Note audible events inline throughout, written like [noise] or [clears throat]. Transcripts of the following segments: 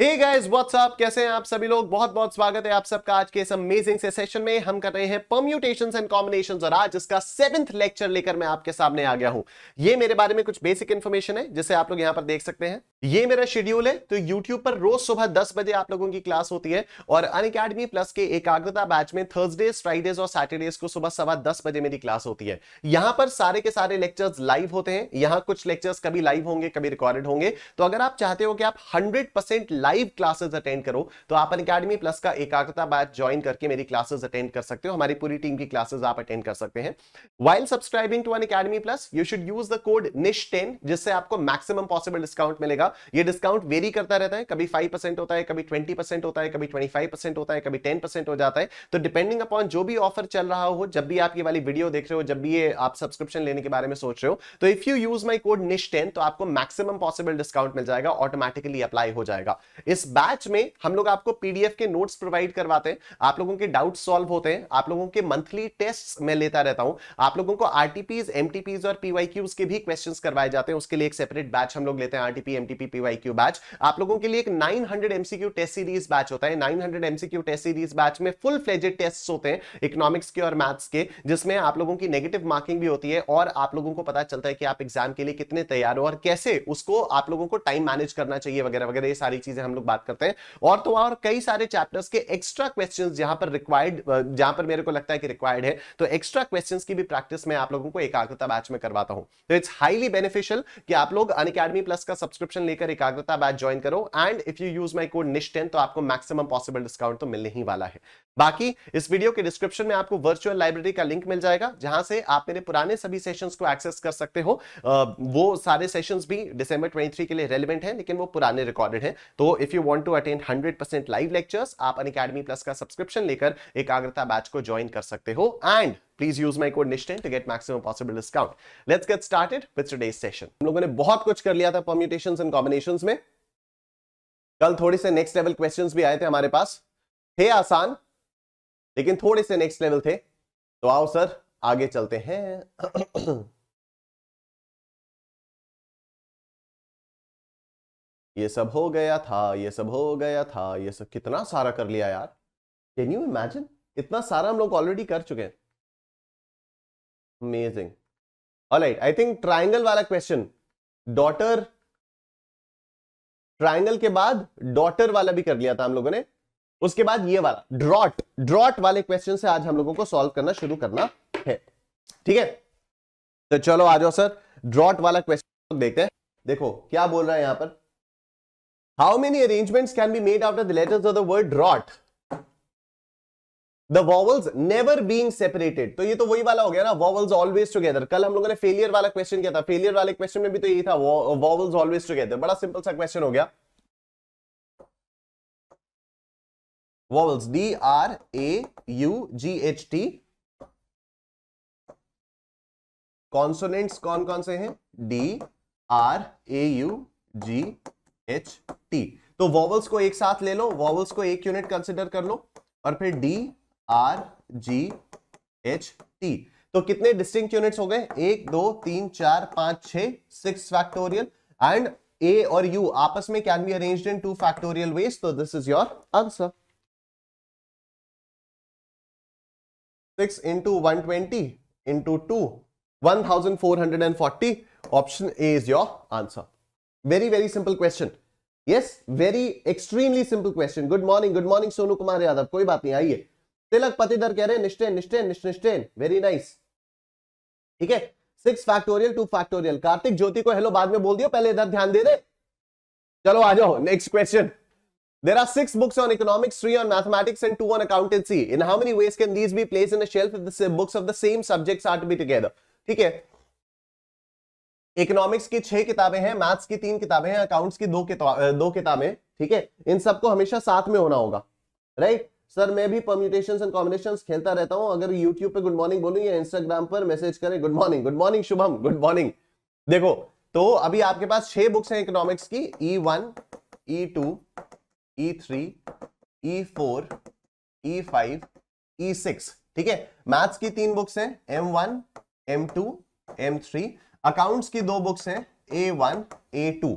Hey guys, what's up? कैसे हैं आप सभी लोग बहुत बहुत स्वागत है आप सबका आज के इस अमेजिंग से सेशन में हम कर रहे हैं परम्यूटेशन एंड कॉम्बिनेशन और आज इसका सेवंथ लेक्चर लेकर मैं आपके सामने आ गया हूं ये मेरे बारे में कुछ बेसिक इन्फॉर्मेशन है जिसे आप लोग यहां पर देख सकते हैं ये मेरा शेड्यूल है तो YouTube पर रोज सुबह दस बजे आप लोगों की क्लास होती है और अन अकेडमी प्लस के एकाग्रता बैच में थर्सडेज फ्राइडेज और सैटरडेज को सुबह सवा दस बजे मेरी क्लास होती है यहां पर सारे के सारे लेक्चर्स लाइव होते हैं यहां कुछ लेक्चर्स कभी लाइव होंगे कभी रिकॉर्डेड होंगे तो अगर आप चाहते हो कि आप hundred percent live classes attend करो तो आप अन अकेडमी प्लस का एकाग्रता बैच ज्वाइन करके मेरी क्लासेस अटेंड कर सकते हो हमारी पूरी टीम की क्लासेस आप अटेंड कर सकते हैं while subscribing to on academy plus you should use the code Nish ten जिससे आपको मैक्सिमम पॉसिबल डिस्काउंट मिलेगा ये डिस्काउंट वेरी करता रहता है कभी फाइव होता है कभी ट्वेंटी होता है कभी ट्वेंटी होता है कभी टेन हो जाता है तो डिपेंडिंग अपॉन जो भी ऑफर चल रहा हो जब भी आप ये वाली वीडियो देख रहे हो जब भी ये आप सब्सक्रिप्शन लेने के बारे में सोच रहे हो तो if you use my code Nish ten तो आपको मैक्सिमम पॉसिबल डिस्काउंट मिल जाएगा ऑटोमेटिकली अप्लाई हो जाएगा इस बैच में हम लोग आपको पीडीएफ के नोट्स प्रोवाइड करवाते हैं आप लोगों के डाउट सॉल्व होते हैं आप लोगों के मंथली टेस्ट मैं लेता रहता हूं आप लोगों को आरटीपीज एमटीपीज और पीवाईक्यूज के भी क्वेश्चन करवाए जाते हैं उसके लिए एक सेपरेट बैच हम लोग लेते हैं आरटीपी एमटीपी पीवाईक्यू बैच आप लोगों के लिए एक nine MCQ test series batch होता है nine MCQ test series batch में फुल फ्लेजेड टेस्ट होते हैं इकोनॉमिक्स के और मैथ्स के जिसमें आप लोगों की नेगेटिव मार्किंग भी होती है और आप लोगों को पता चलता है कि आप एग्जाम के लिए कितने तैयार हो और कैसे उसको आप लोगों को टाइम मैनेज करना चाहिए वगैरह वगैरह ये सारी चीजें हम लोग बात करते हैं और तो और कई सारे चैप्टर्स के एक्स्ट्रा क्वेश्चंस जहां पर रिक्वायर्ड जहां पर मेरे को लगता है कि रिक्वायर्ड है तो एक्स्ट्रा क्वेश्चंस की भी प्रैक्टिस मैं आप लोगों को एकाग्रता बैच में करवाता हूं तो इट्स हाईली बेनिफिशियल कि आप लोग अन प्लस का सब्सक्रिप्शन लेकर एकाग्रता बैच ज्वाइन करो and if you use my code Nish ten तो आपको मैक्सिमम पॉसिबल डिस्काउंट तो मिलने ही वाला है बाकी इस वीडियो के डिस्क्रिप्शन में आपको वर्चुअल लाइब्रेरी का लिंक मिल जाएगा जहां से आप मेरे पुराने सभी सेशंस को एक्सेस कर सकते हो वो सारे सेशंस भी दिसंबर 23 के लिए रेलिवेंट हैं लेकिन वो पुराने रिकॉर्डेड हैं तो if you want to attend hundred percent live lectures आप अन अकेडमी प्लस का सब्सक्रिप्शन लेकर एकाग्रता बैच को ज्वाइन कर सकते हो and please use my code Nish ten to get maximum possible discount let's get started with today's session हम लोगों ने बहुत कुछ कर लिया था परम्यूटेशंस एंड कॉम्बिनेशन में कल थोड़े से नेक्स्ट लेवल क्वेश्चन भी आए थे हमारे पास थे आसान लेकिन थोड़े से नेक्स्ट लेवल थे तो आओ सर आगे चलते हैं ये सब हो गया था ये सब हो गया था ये सब कितना सारा कर लिया यार कैन यू इमेजिन इतना सारा हम लोग ऑलरेडी कर चुके हैं amazing alright I think triangle वाला क्वेश्चन डॉटर ट्राइंगल के बाद डॉटर वाला भी कर लिया था हम लोगों ने उसके बाद ये वाला ड्रॉट ड्रॉट वाले क्वेश्चन से आज हम लोगों को सॉल्व करना शुरू करना है ठीक है तो चलो आ जाओ सर ड्रॉट वाला क्वेश्चन देखते हैं देखो क्या बोल रहा है यहां पर How many arrangements can be made after the letters of the word rot? The vowels never being separated तो ये तो वही वाला हो गया ना वॉवल्स ऑलवेज टुगेदर कल हम लोगों ने फेलियर वाला क्वेश्चन किया था फेलियर वाले क्वेश्चन में भी तो यही था वॉवल्स ऑलवेज टुगेदर बड़ा सिंपल सा क्वेश्चन हो गया vowels D R A U G H T consonants कौन कौन से हैं D R A U G H T तो वॉवल्स को एक साथ ले लो वॉवल्स को एक यूनिट कंसिडर कर लो और फिर D R G H T तो कितने डिस्टिंक्ट यूनिट्स हो गए एक दो तीन चार पांच छ सिक्स फैक्टोरियल एंड ए और यू आपस में can be arranged in two factorial ways तो this is your answer six into one twenty into two one thousand four hundred and forty option A is your answer very very simple question yes very extremely simple question good morning good morning Sonu Kumar Yadav कोई बात नहीं आइए तिलक पतिधर कह रहे हैं निश्चय निश्चय निश्चय वेरी नाइस ठीक है six factorial two factorial Kartik Jyoti को हेलो बाद में बोल दियो पहले इधर ध्यान दे दे चलो आ जाओ next question There are six books on economics, three on mathematics, and two on accountancy. In how many ways can these be placed in a shelf if the books of the same subjects are to be together? ठीक है economics की छह किताबें हैं maths की तीन किताबें हैं अकाउंट्स की दो दो किताबें ठीक है इन सबको हमेशा साथ में होना होगा राइट सर मैं भी परम्यूटेशन एंड कॉम्बिनेशन खेलता रहता हूं अगर यूट्यूब पे गुड मॉर्निंग बोलूं या इंस्टाग्राम पर मैसेज करें good morning good morning Shubham good morning देखो तो अभी आपके पास छह बुक्स हैं इकोनॉमिक्स की E one E two E three E four E five E six ठीक है मैथ्स की तीन बुक्स हैं M one M two M three accounts की दो बुक्स हैं A one A two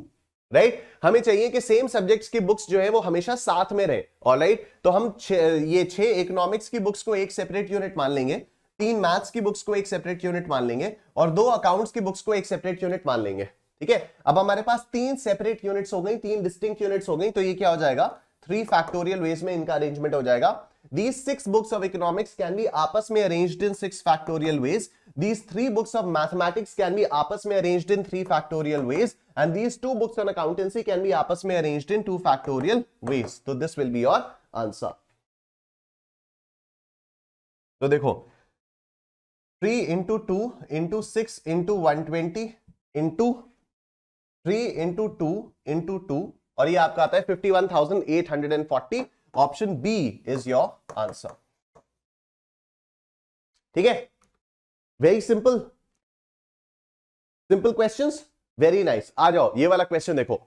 right हमें चाहिए कि सेम सब्जेक्ट्स की बुक्स जो है वो हमेशा साथ में रहे और राइट तो हम ये छह इकोनॉमिक्स की बुक्स को एक सेपरेट यूनिट मान लेंगे तीन मैथ्स की बुक्स को एक सेपरेट यूनिट मान लेंगे और दो अकाउंट्स की बुक्स को एक सेपरेट यूनिट मान लेंगे ठीक है अब हमारे पास तीन सेपरेट यूनिट्स हो गई तीन डिस्टिंक्ट यूनिट्स हो गई तो ये क्या हो जाएगा थ्री फैक्टोरियल वेज में इनका अरेंजमेंट हो जाएगा these six books of economics can be आपस में arranged in six factorial ways these three books of mathematics can be आपस में arranged in three factorial ways and these two books on accountancy can be आपस में arranged in two factorial ways तो this will be your answer तो देखो three into two into six into one twenty into three into two into two और ये आपका आता है 51,840 option B is your answer ठीक है very simple simple question very nice आ जाओ ये वाला क्वेश्चन देखो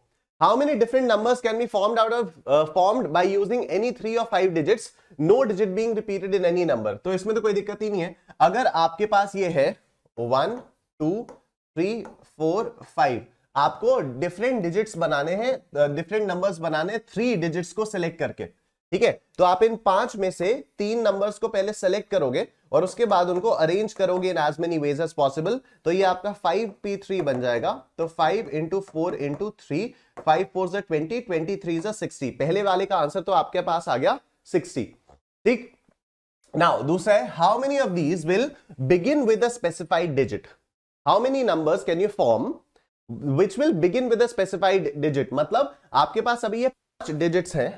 how many different numbers can be formed out of formed by using any three और five digits no digit being repeated in any number तो इसमें तो कोई दिक्कत ही नहीं है अगर आपके पास ये है one two three four five आपको डिफरेंट डिजिट्स बनाने हैं डिफरेंट नंबर्स बनाने थ्री डिजिट्स को सिलेक्ट करके ठीक है तो आप इन पांच में से तीन नंबर्स को पहले सेलेक्ट करोगे और उसके बाद उनको अरेंज करोगे in as many ways as possible तो ये आपका थ्री बन जाएगा तो five into four into three five four जो ट्वेंटी ट्वेंटी थ्री जो सिक्सटी पहले वाले का आंसर तो आपके पास आ गया सिक्सटी ठीक नाउ दूसरा है how many of these will begin with specified digit how many numbers can you form which will begin with specified digit मतलब आपके पास अभी ये पांच डिजिट है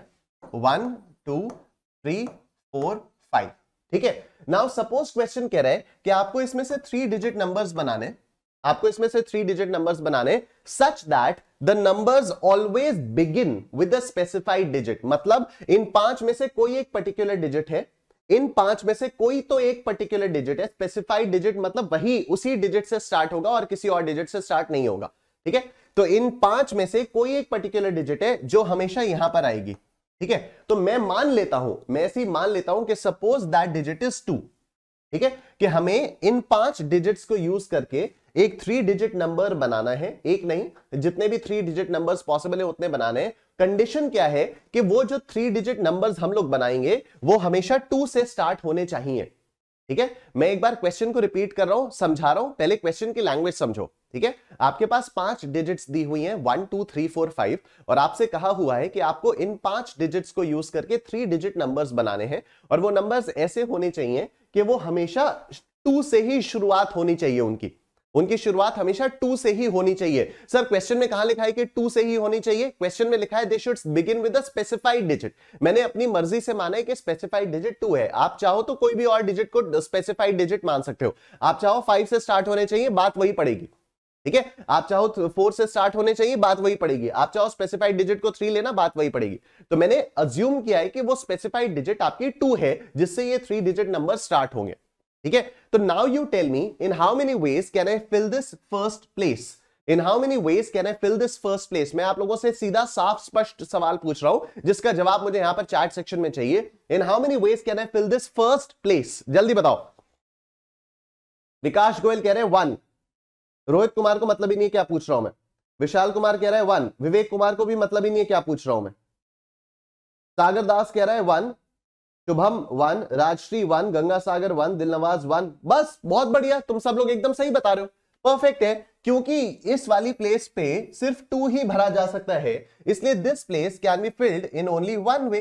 one two three four five ठीक है नाउ सपोज क्वेश्चन कह रहे हैं कि आपको इसमें से थ्री डिजिट नंबर्स बनाने आपको इसमें से थ्री डिजिट नंबर्स बनाने such that the numbers always begin with specified digit मतलब इन पांच में से कोई एक पर्टिकुलर डिजिट है इन पांच में से कोई तो एक पर्टिकुलर डिजिट है स्पेसिफाइड डिजिट मतलब वही उसी डिजिट से स्टार्ट होगा और किसी और डिजिट से स्टार्ट नहीं होगा ठीक है तो इन पांच में से कोई एक पर्टिकुलर डिजिट है जो हमेशा यहां पर आएगी ठीक है तो मैं मान लेता हूं मैं ऐसी मान लेता हूं कि suppose that digit is two ठीक है कि हमें इन पांच डिजिट्स को यूज करके एक थ्री डिजिट नंबर बनाना है एक नहीं जितने भी थ्री डिजिट नंबर्स पॉसिबल है उतने बनाने हैं कंडीशन क्या है कि वो जो थ्री डिजिट नंबर्स हम लोग बनाएंगे वो हमेशा टू से स्टार्ट होने चाहिए ठीक है मैं एक बार क्वेश्चन को रिपीट कर रहा हूं समझा रहा हूं पहले क्वेश्चन की लैंग्वेज समझो ठीक है आपके पास पांच डिजिट्स दी हुई हैं one two three four five और आपसे कहा हुआ है कि आपको इन पांच डिजिट्स को यूज करके थ्री डिजिट नंबर्स बनाने हैं और वो नंबर्स ऐसे होने चाहिए कि वो हमेशा टू से ही शुरुआत होनी चाहिए उनकी उनकी शुरुआत हमेशा टू से ही होनी चाहिए सर क्वेश्चन में कहा लिखा है कि टू से ही होनी चाहिए क्वेश्चन में लिखा है they should begin with specified digit मैंने अपनी मर्जी से माना है कि स्पेसिफाइड डिजिट टू है आप चाहो तो कोई भी और डिजिट को स्पेसिफाइड डिजिट मान सकते हो आप चाहो फाइव से स्टार्ट होने चाहिए बात वही पड़ेगी ठीक है आप चाहो फोर तो से स्टार्ट होने चाहिए बात वही पड़ेगी आप चाहो स्पेसिफाइड डिजिट को थ्री लेना बात वही पड़ेगी तो मैंने अज्यूम किया है कि वो स्पेसिफाइड डिजिट आपकी टू है जिससे ये थ्री डिजिट नंबर स्टार्ट होंगे ठीक है तो now you tell me in how many ways can I fill this first place in how many ways can I fill this first place मैं आप लोगों से सीधा साफ स्पष्ट सवाल पूछ रहा हूं जिसका जवाब मुझे यहां पर चैट सेक्शन में चाहिए in how many ways can I fill this first place जल्दी बताओ विकास गोयल कह रहे हैं वन रोहित कुमार को मतलब ही नहीं क्या पूछ रहा हूं मैं विशाल कुमार कह रहे हैं वन विवेक कुमार को भी मतलब ही नहीं है क्या पूछ रहा हूं मैं सागर दास कह रहा है one Shubham one Rajshri one Ganga Sagar one Dilnawaz one बस बहुत बढ़िया तुम सब लोग एकदम सही बता रहे हो परफेक्ट है क्योंकि इस वाली प्लेस पे सिर्फ टू ही भरा जा सकता है इसलिए this place can be filled in only one way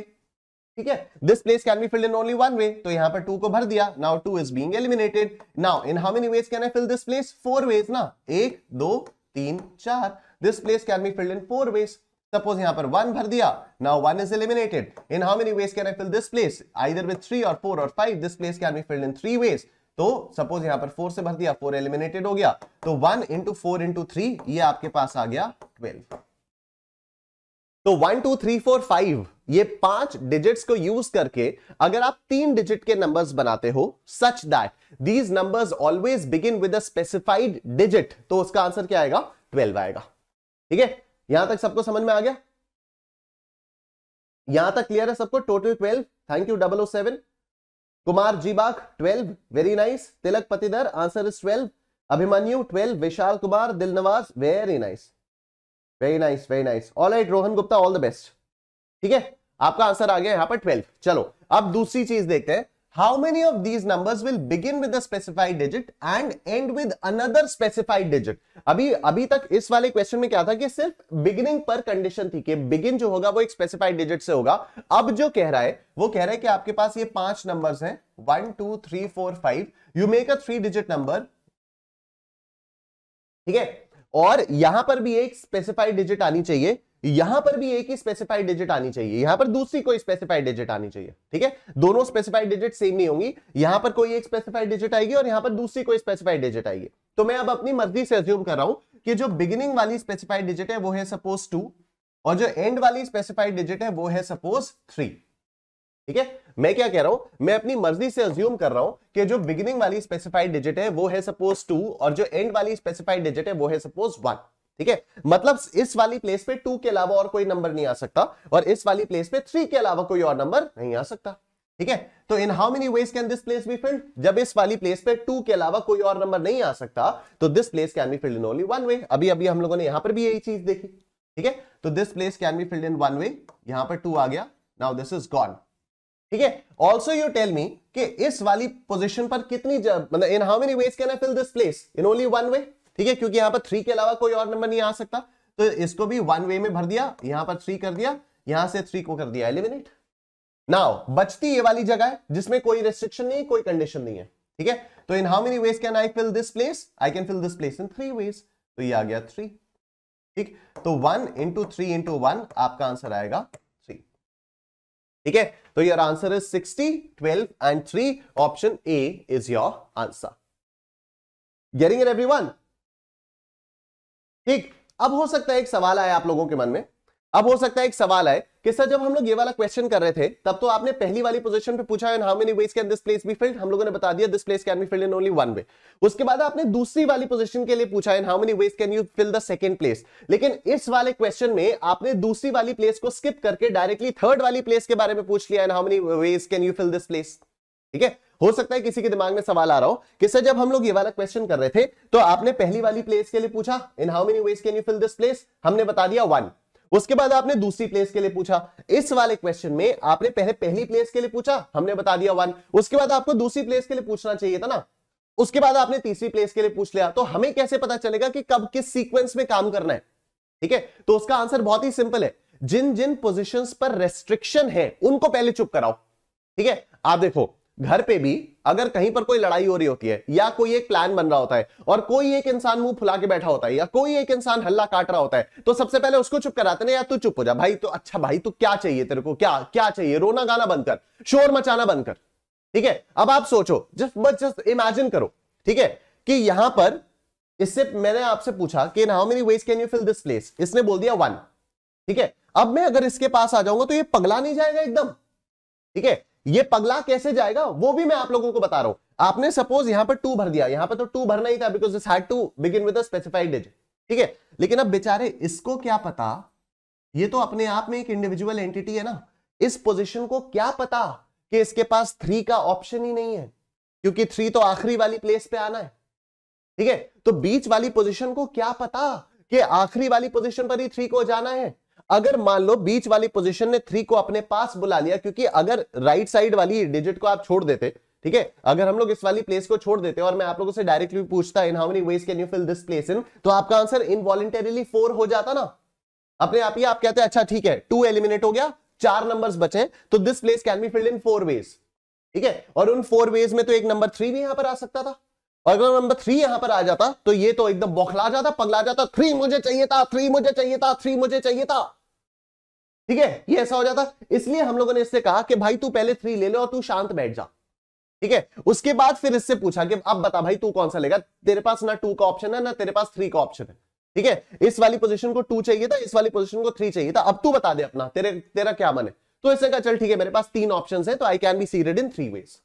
ठीक है this place can be filled in only one way तो यहां पर टू को भर दिया now two is being eliminated now in how many ways can I fill this place four ways ना एक दो तीन चार this place can be filled in four ways suppose यहां पर वन भर दिया now one is eliminated in how many ways can I fill this place either with three और फोर और five this place can be filled in three ways तो suppose यहां पर four से भर दिया फोर एलिमिनेटेड हो गया तो one into four into three ये आपके पास आ गया ट्वेल्व तो one two three four five ये पांच डिजिट्स को यूज करके अगर आप तीन डिजिट के नंबर्स बनाते हो such that these numbers always begin with a specified digit तो उसका आंसर क्या आएगा ट्वेल्व आएगा ठीक है यहां तक सबको समझ में आ गया यहां तक क्लियर है सबको total twelve thank you double O seven Kumar जीबाग twelve very nice Tilak Patidar answer is twelve Abhimanyu twelve Vishal Kumar Dilnawaz very nice very nice very nice all right Rohan Gupta all the best ठीक है आपका आंसर आ गया यहां पर ट्वेल्व चलो अब दूसरी चीज देखते हैं how many of these numbers will begin with a specified digit and end with another specified digit अभी अभी तक इस वाले क्वेश्चन में क्या था कि सिर्फ बिगिनिंग पर कंडीशन थी कि बिगिन जो होगा वो एक स्पेसिफाइड डिजिट से होगा अब जो कह रहा है वो कह रहा है कि आपके पास ये पांच नंबर है one two three four five you make a three digit number ठीक है और यहां पर भी एक स्पेसिफाइड डिजिट आनी चाहिए यहां पर भी एक ही स्पेसिफाइड डिजिट आनी चाहिए यहां पर दूसरी कोई स्पेसिफाइड डिजिट आनी चाहिए ठीक है दोनों स्पेसिफाइड डिजिट सेम नहीं होंगी यहां पर कोई एक स्पेसिफाइड डिजिट आएगी और यहां पर दूसरी कोई स्पेसिफाइड डिजिट आएगी तो मैं अब अपनी मर्जी से अज्यूम कर रहा हूं कि जो बिगिनिंग वाली स्पेसिफाइड डिजिट है वो है सपोज टू और जो एंड वाली स्पेसिफाइड डिजिट है वो है सपोज थ्री ठीक है मैं क्या कह रहा हूं मैं अपनी मर्जी से अज्यूम कर रहा हूं कि जो बिगिनिंग वाली स्पेसिफाइड डिजिट है वो है सपोज टू और जो एंड वाली स्पेसिफाइड डिजिट है वो है सपोज वन ठीक है मतलब इस वाली प्लेस पे टू के अलावा और कोई नंबर नहीं आ सकता और इस वाली प्लेस पे थ्री के अलावा कोई और नंबर नहीं आ सकता ठीक है तो in how many ways can this place be filled जब इस वाली प्लेस पे टू के अलावा कोई और नंबर नहीं आ सकता तो this place can be filled in only one way अभी अभी हम लोगों ने यहां पर भी यही चीज देखी ठीक है तो this place can be filled in one way यहां पर टू आ गया नाउ दिस इज गॉन ठीक है ऑल्सो यू टेल मी कि इस वाली पोजिशन पर कितनी मतलब in how many ways can I fill this place in only one way ठीक है क्योंकि यहां पर थ्री के अलावा कोई और नंबर नहीं आ सकता तो इसको भी वन वे में भर दिया यहां पर थ्री कर दिया यहां से थ्री को कर दिया एलिमिनेट नाउ बचती ये वाली जगह है जिसमें कोई रेस्ट्रिक्शन नहीं कोई कंडीशन नहीं है ठीक है तो in how many ways can I fill this place I can fill this place in three ways तो ये आ गया थ्री ठीक तो one into three into one आपका आंसर आएगा थ्री ठीक है तो your answer is sixty twelve and three option A is your answer getting it one ठीक अब हो सकता है एक सवाल आया आप लोगों के मन में अब हो सकता है एक सवाल आए कि सर जब हम लोग ये वाला क्वेश्चन कर रहे थे तब तो आपने पहली वाली पोजीशन पे पूछा and how many ways can this place be filled हम लोगों ने बता दिया this place can be filled in only one way उसके बाद आपने दूसरी वाली पोजीशन के लिए पूछा and how many ways can you fill the second place लेकिन इस वाले क्वेश्चन में आपने दूसरी वाली प्लेस को स्किप करके डायरेक्टली थर्ड वाली प्लेस के बारे में पूछ लिया and how many ways can you fill this place ठीक है हो सकता है किसी के दिमाग में सवाल आ रहा हो कि सर जब हम लोग ये वाला क्वेश्चन कर रहे थे तो आपने पहली वाली प्लेस के लिए पूछा in how many ways can you fill this place हमने बता दिया वन उसके बाद आपने दूसरी प्लेस के लिए पूछा इस वाले क्वेश्चन में आपने पहले पहली प्लेस के लिए पूछा हमने बता दिया वन उसके बाद आपको दूसरी प्लेस के लिए पूछना चाहिए था ना उसके बाद आपने तीसरी प्लेस के लिए पूछ लिया तो हमें कैसे पता चलेगा कि कब किस सीक्वेंस में काम करना है ठीक है तो उसका आंसर बहुत ही सिंपल है जिन जिन पोजिशन पर रेस्ट्रिक्शन है उनको पहले चुप कराओ ठीक है आप देखो घर पे भी अगर कहीं पर कोई लड़ाई हो रही होती है या कोई एक प्लान बन रहा होता है और कोई एक इंसान मुंह फुला के बैठा होता है या कोई एक इंसान हल्ला काट रहा होता है तो सबसे पहले उसको चुप कराते हैं या तू चुप हो जा भाई तो अच्छा भाई तो क्या चाहिए तेरे को क्या क्या चाहिए रोना गाना बंद कर शोर मचाना बंद कर ठीक है अब आप सोचो जस्ट बस जस्ट इमेजिन करो ठीक है कि यहां पर इससे मैंने आपसे पूछा कि how many ways can you fill this place इसने बोल दिया वन ठीक है अब मैं अगर इसके पास आ जाऊंगा तो ये पगला नहीं जाएगा एकदम ठीक है ये पगला कैसे जाएगा वो भी मैं आप लोगों को बता रहा हूं आपने सपोज यहां पर टू भर दिया यहां पर तो टू भरना ही था because it's had to begin with specified digit ठीक है लेकिन अब बेचारे इसको क्या पता ये तो अपने आप में एक इंडिविजुअल एंटिटी है ना इस पोजिशन को क्या पता कि इसके पास थ्री का ऑप्शन ही नहीं है क्योंकि थ्री तो आखिरी वाली प्लेस पे आना है ठीक है तो बीच वाली पोजिशन को क्या पता कि आखिरी वाली पोजिशन पर ही थ्री को जाना है अगर मान लो बीच वाली पोजीशन ने थ्री को अपने पास बुला लिया क्योंकि अगर राइट साइड वाली डिजिट को आप छोड़ देते ठीक है अगर हम लोग इस वाली प्लेस को छोड़ देते और मैं आप लोगों से डायरेक्टली पूछता in how many ways can you fill this place in तो आपका आंसर इनवॉलेंटेरिली फोर हो जाता ना अपने आप ही आप कहते हैं अच्छा ठीक है टू एलिमिनेट हो गया चार नंबर्स बचे तो this place can be filled in four ways ठीक है और उन फोर वेज में तो एक नंबर थ्री भी यहां पर आ सकता था अगर नंबर थ्री यहां पर आ जाता तो ये तो एकदम बौखला जाता पगला जाता थ्री मुझे चाहिए था थ्री मुझे चाहिए था थ्री मुझे चाहिए था ठीक है ये ऐसा हो जाता इसलिए हम लोगों ने इससे कहा कि भाई तू पहले थ्री ले लो और तू शांत बैठ जा ठीक है उसके बाद फिर इससे पूछा कि अब बता भाई तू कौन सा लेगा तेरे पास ना टू का ऑप्शन है ना तेरे पास थ्री का ऑप्शन है ठीक है इस वाली पोजिशन को टू चाहिए था इस वाली पोजिशन को थ्री चाहिए था अब तू बता दे अपना तेरे तेरा क्या मन है तो इससे कहा चल ठीक है मेरे पास तीन ऑप्शन है तो I can be seeded in three ways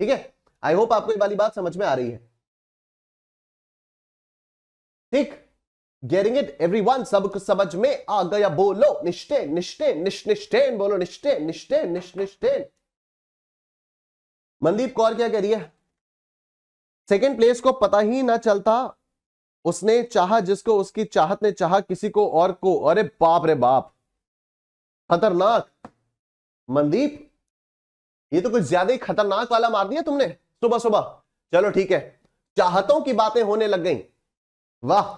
ठीक है आई होप आपको ये वाली बात समझ में आ रही है ठीक गेरिंग इट एवरी वन सब कुछ समझ में आ गया बोलो निष्ठे निष्ठे निष्ठ बोलो निष्ठे निष्ठे निष्ठ निष्ठेन मनदीप कौर क्या कह रही है सेकेंड प्लेस को पता ही ना चलता उसने चाहा जिसको उसकी चाहत ने चाहा किसी को और को अरे बाप रे बाप खतरनाक मनदीप ये तो कुछ ज्यादा ही खतरनाक वाला मार दिया तुमने सुबह सुबह चलो ठीक है चाहतों की बातें होने लग गई वाह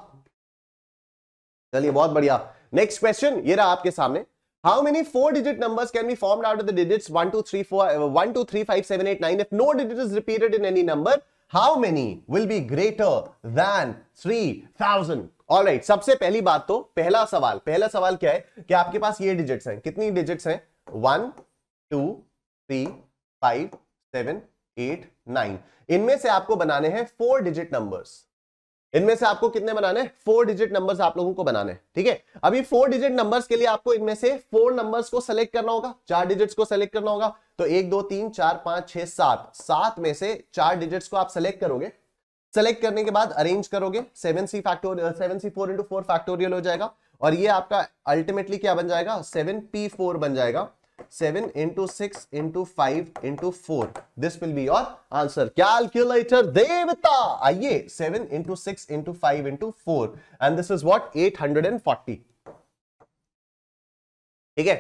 चलिए बहुत बढ़िया नेक्स्ट क्वेश्चन ये रहा आपके सामने how many four digit number can be form out of the digits one two three four one two three five seven eight nine if no digit is repeated in any number how many will be greater than three thousand all right सबसे पहली बात तो पहला सवाल पहला सवाल क्या है कि आपके पास ये डिजिट्स हैं कितनी डिजिट्स हैं one two three five seven eight nine इनमें से आपको बनाने हैं फोर डिजिट नंबर्स इनमें से आपको कितने बनाने फोर डिजिट नंबर्स आप लोगों को बनाने ठीक है अभी फोर डिजिट नंबर्स के लिए आपको इनमें से फोर नंबर्स को सेलेक्ट करना होगा चार डिजिट्स को सेलेक्ट करना होगा तो एक दो तीन चार पांच छह सात सात में से चार डिजिट्स को आप सेलेक्ट करोगे सेलेक्ट करने के बाद अरेंज करोगे seven C factorial seven C four into four factorial हो जाएगा और ये आपका अल्टीमेटली क्या बन जाएगा सेवन पी फोर बन जाएगा seven into six into five into four this will be your answer calculator देवता आइए seven into six into five into four and this is what eight hundred and forty ठीक है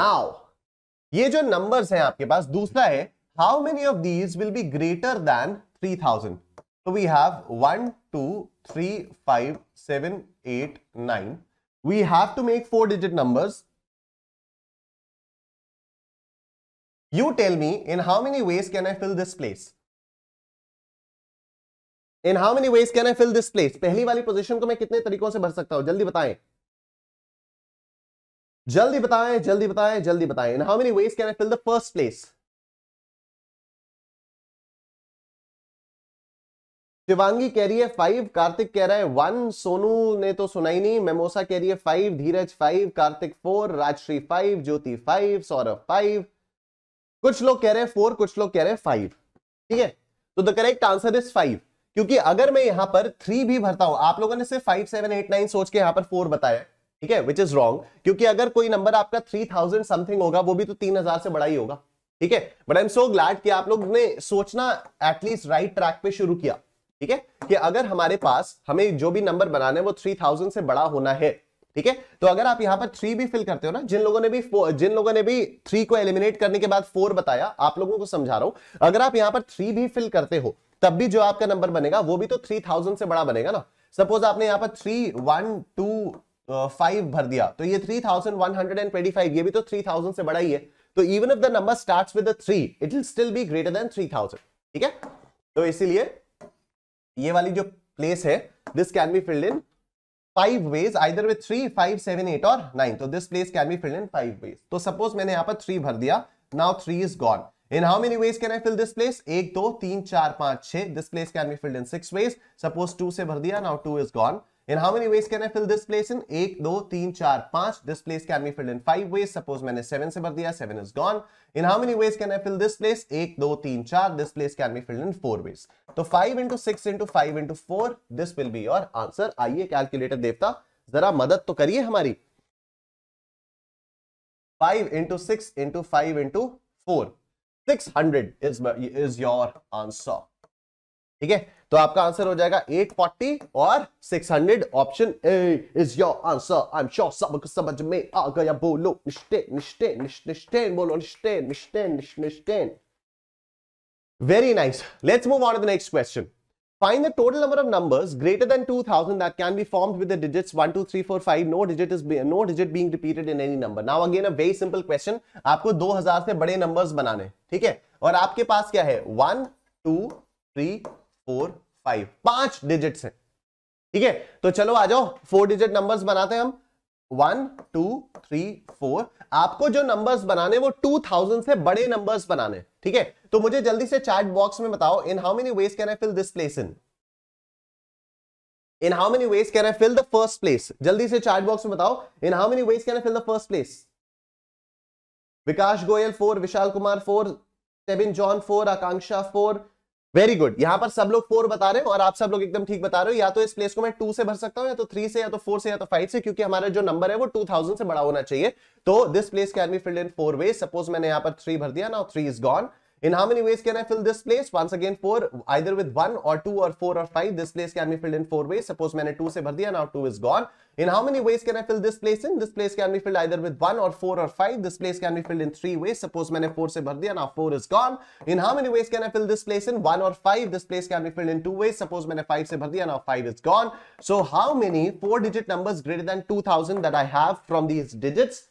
now ये जो number है आपके पास दूसरा है how many of these will be greater than three thousand तो we have one two three five seven eight nine we have to make four digit numbers You tell me in how many ways can I fill this place? In how many ways can I fill this place पहली वाली position को मैं कितने तरीकों से भर सकता हूं जल्दी बताएं जल्दी बताएं जल्दी बताएं जल्दी बताएं in how many ways can I fill the first place Shivangi कह रही है फाइव कार्तिक कह रहा है वन सोनू ने तो सुनाई नहीं मेमोसा कह रही है five Dheeraj five Kartik four Rajshri five Jyoti five Saurabh five कुछ लोग कह रहे हैं फोर कुछ लोग कह रहे हैं फाइव ठीक है तो the correct answer is five क्योंकि अगर मैं यहां पर थ्री भी भरता हूं आप लोगों ने सिर्फ फाइव सेवन एट नाइन सोच के यहां पर फोर बताया ठीक है विच इज रॉन्ग क्योंकि अगर कोई नंबर आपका थ्री थाउजेंड समथिंग होगा वो भी तो तीन हजार से बड़ा ही होगा ठीक है but I am so glad कि आप लोग ने सोचना एटलीस्ट राइट ट्रैक पे शुरू किया ठीक है कि अगर हमारे पास हमें जो भी नंबर बनाना है वो थ्री थाउजेंड से बड़ा होना है ठीक है तो अगर आप यहां पर थ्री भी फिल करते हो ना जिन लोगों ने भी जिन लोगों ने भी थ्री को एलिमिनेट करने के बाद फोर बताया आप लोगों को समझा रहा हूं अगर आप यहां पर थ्री भी फिल करते हो तब भी जो आपका नंबर बनेगा वो भी तो थ्री थाउजेंड से बड़ा बनेगा ना सपोज आपने यहां पर थ्री वन टू फाइव भर दिया तो ये three thousand one hundred and twenty five ये भी तो थ्री थाउजेंड से बड़ा ही है तो even if the number start with three it will still be greater than three thousand ठीक है तो इसीलिए ये वाली जो प्लेस है this can be filled in five ways either with three five seven eight और नाइन तो this place can be filled in five ways तो सपोज मैंने यहां पर थ्री भर दिया now three is gone in how many ways can I fill this place एक दो तीन चार पांच छह this place can be filled in six ways suppose two से भर दिया now two is gone In how many ways can I fill this place in? एक दो तीन चार पांच This place can be filled in five ways. Suppose मैंने seven से भर दिया, seven is gone. In how many ways can I fill this place? एक दो तीन चार This place can be filled in four ways. तो five into six into five into four. This will be your answer. आइए calculator देवता जरा मदद तो करिए हमारी. Five into six into five into four. Six hundred is is your answer. ठीक है तो आपका आंसर हो जाएगा 840 और 600 option A is your answer I am sure सब समझ में आ गया बोलो निश्टे निश्टे निश्टे बोलो निश्टे निश्टे निश्टे very nice let's move on to the next question Find the total number of numbers greater than 2000 that can be formed with the digits 1, 2, 3, 4, 5. No digit is be, no digit being repeated in any number. Now again a very simple question. आपको 2000 से बड़े numbers बनाने ठीक है और आपके पास क्या है 1, 2, 3, फोर फाइव पांच डिजिट है ठीक है तो चलो आ जाओ फोर डिजिट नंबर्स बनाते हैं हम वन टू थ्री फोर आपको जो नंबर्स बनाने वो टू थाउजेंड से बड़े नंबर्स बनाने ठीक है तो मुझे जल्दी से चार्ट बॉक्स में बताओ in how many ways can I fill this place in in how many ways can I fill the first place जल्दी से चार्ट बॉक्स में बताओ in how many ways can I fill the first place Vikas Goyal four Vishal Kumar four Sebin John four Akanksha four very good यहां पर सब लोग four बता रहे हो और आप सब लोग एकदम ठीक बता रहे हो या तो इस प्लेस को मैं टू से भर सकता हूं या तो थ्री से या तो फोर से या तो फाइव से क्योंकि हमारा जो नंबर है वो टू थाउजेंड से बड़ा होना चाहिए तो this place can be filled in four way suppose मैंने यहां पर थ्री भर दिया ना three is gone In how many ways can I fill this place? Once again, 4, either with 1 or 2 or 4 or 5. This place can be filled in 4 ways. Suppose I 2 se bhar diya, now 2 is gone. In how many ways can I fill this place in? This place can be filled either with 1 or 4 or 5. This place can be filled in 3 ways. Suppose I 4 se bhar diya, now 4 is gone. In how many ways can I fill this place in? 1 or 5. This place can be filled in 2 ways. Suppose I 5 se bhar diya, now 5 is gone. So how many 4 digit numbers greater than 2000 that I have from these digits?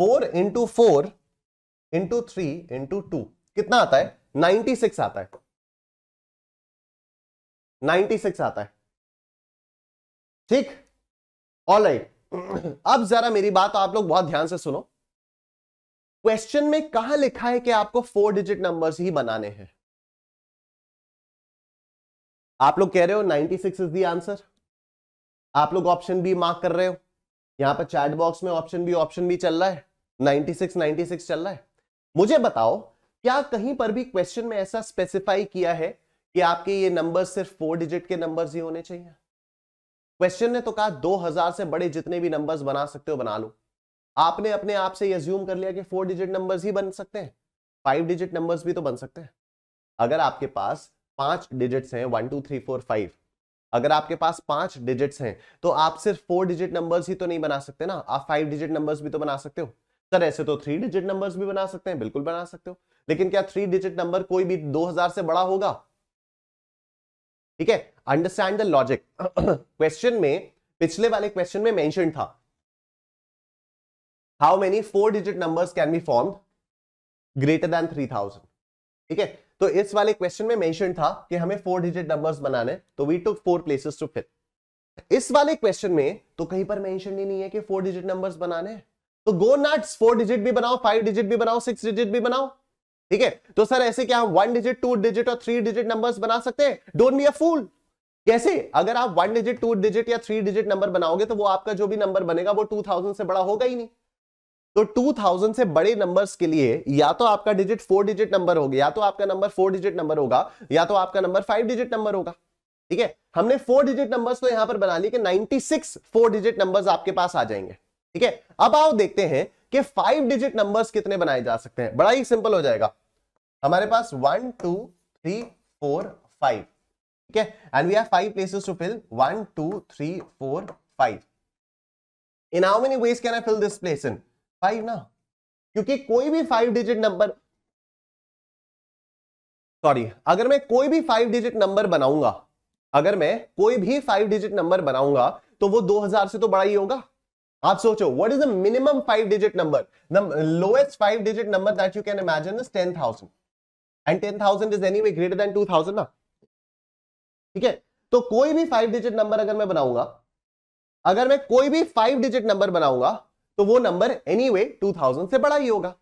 Four into four into three into two कितना आता है ninety six आता है ninety six आता है ठीक all right [clears throat] अब जरा मेरी बात आप लोग बहुत ध्यान से सुनो क्वेश्चन में कहा लिखा है कि आपको फोर डिजिट नंबर्स ही बनाने हैं आप लोग कह रहे हो 96 सिक्स इज दी आंसर आप लोग ऑप्शन बी मार्क कर रहे हो यहां पर चैट बॉक्स में ऑप्शन बी ऑप्शन बी चल रहा है 96 96 चल रहा है मुझे बताओ क्या कहीं पर भी क्वेश्चन में ऐसा स्पेसिफाई किया है कि आपके ये नंबर सिर्फ फोर डिजिट के नंबर्स ही होने चाहिए क्वेश्चन ने तो कहा 2000 से बड़े जितने भी नंबर्स बना सकते हो बना लो आपने अपने आप से यज्यूम कर लिया कि फोर डिजिट नंबर्स ही बन सकते हैं फाइव डिजिट नंबर्स भी तो बन सकते हैं अगर आपके पास पांच डिजिट्स हैं one two three four five अगर आपके पास पांच डिजिट्स हैं तो आप सिर्फ फोर डिजिट नंबर्स ही तो नहीं बना सकते ना आप फाइव डिजिट नंबर्स भी तो बना सकते हो सर ऐसे तो थ्री डिजिट नंबर्स भी बना सकते हैं बिल्कुल बना सकते हो लेकिन क्या थ्री डिजिट नंबर कोई भी 2000 से बड़ा होगा ठीक है अंडरस्टैंड द लॉजिक क्वेश्चन में पिछले वाले क्वेश्चन में मैंशन था how many four digit numbers can be form greater than thousand ठीक है तो इस वाले क्वेश्चन में मेंशन था कि हमें फोर डिजिट नंबर्स बनाने तो we took four places to fit इस वाले क्वेश्चन में तो कहीं पर मेंशन ही नहीं है कि फोर डिजिट नंबर्स बनाने हैं तो गो नट्स फोर डिजिट भी बनाओ फाइव डिजिट भी बनाओ सिक्स डिजिट भी बनाओ ठीक है तो सर ऐसे क्या वन डिजिट टू डिजिट और थ्री डिजिट नंबर्स बना सकते हैं डोंट बी अ फूल कैसे अगर आप वन डिजिट टू डिजिट या थ्री डिजिट नंबर बनाओगे तो वो आपका जो भी नंबर बनेगा वो टू थाउजेंड से बड़ा होगा ही नहीं तो टू थाउजेंड से बड़े नंबर्स के लिए या तो आपका डिजिट फोर डिजिट नंबर होगा या तो आपका नंबर फोर डिजिट नंबर होगा या तो आपका नंबर फाइव डिजिट नंबर होगा ठीक है हमने फोर डिजिट नंबर्स तो यहां पर बना लिया कि सिक्स फोर डिजिट नंबर्स आपके पास आ जाएंगे ठीक है अब आओ देखते हैं कि फाइव डिजिट नंबर्स कितने बनाए जा सकते हैं बड़ा ही सिंपल हो जाएगा हमारे पास one two three four five ठीक है and we have five places to fill one two three four five in how many ways can I fill this place in five ना क्योंकि कोई भी फाइव डिजिट नंबर सॉरी अगर मैं कोई भी फाइव डिजिट नंबर बनाऊंगा अगर मैं कोई भी फाइव डिजिट नंबर बनाऊंगा तो वो 2000 से तो बड़ा ही होगा आप सोचो what is the minimum five digit number the lowest five digit number that you can imagine is ten thousand and ten thousand is anyway greater than two thousand ना ठीक है तो कोई भी फाइव डिजिट नंबर अगर मैं बनाऊंगा अगर मैं कोई भी फाइव डिजिट नंबर बनाऊंगा तो वो number anyway two thousand से बड़ा ही होगा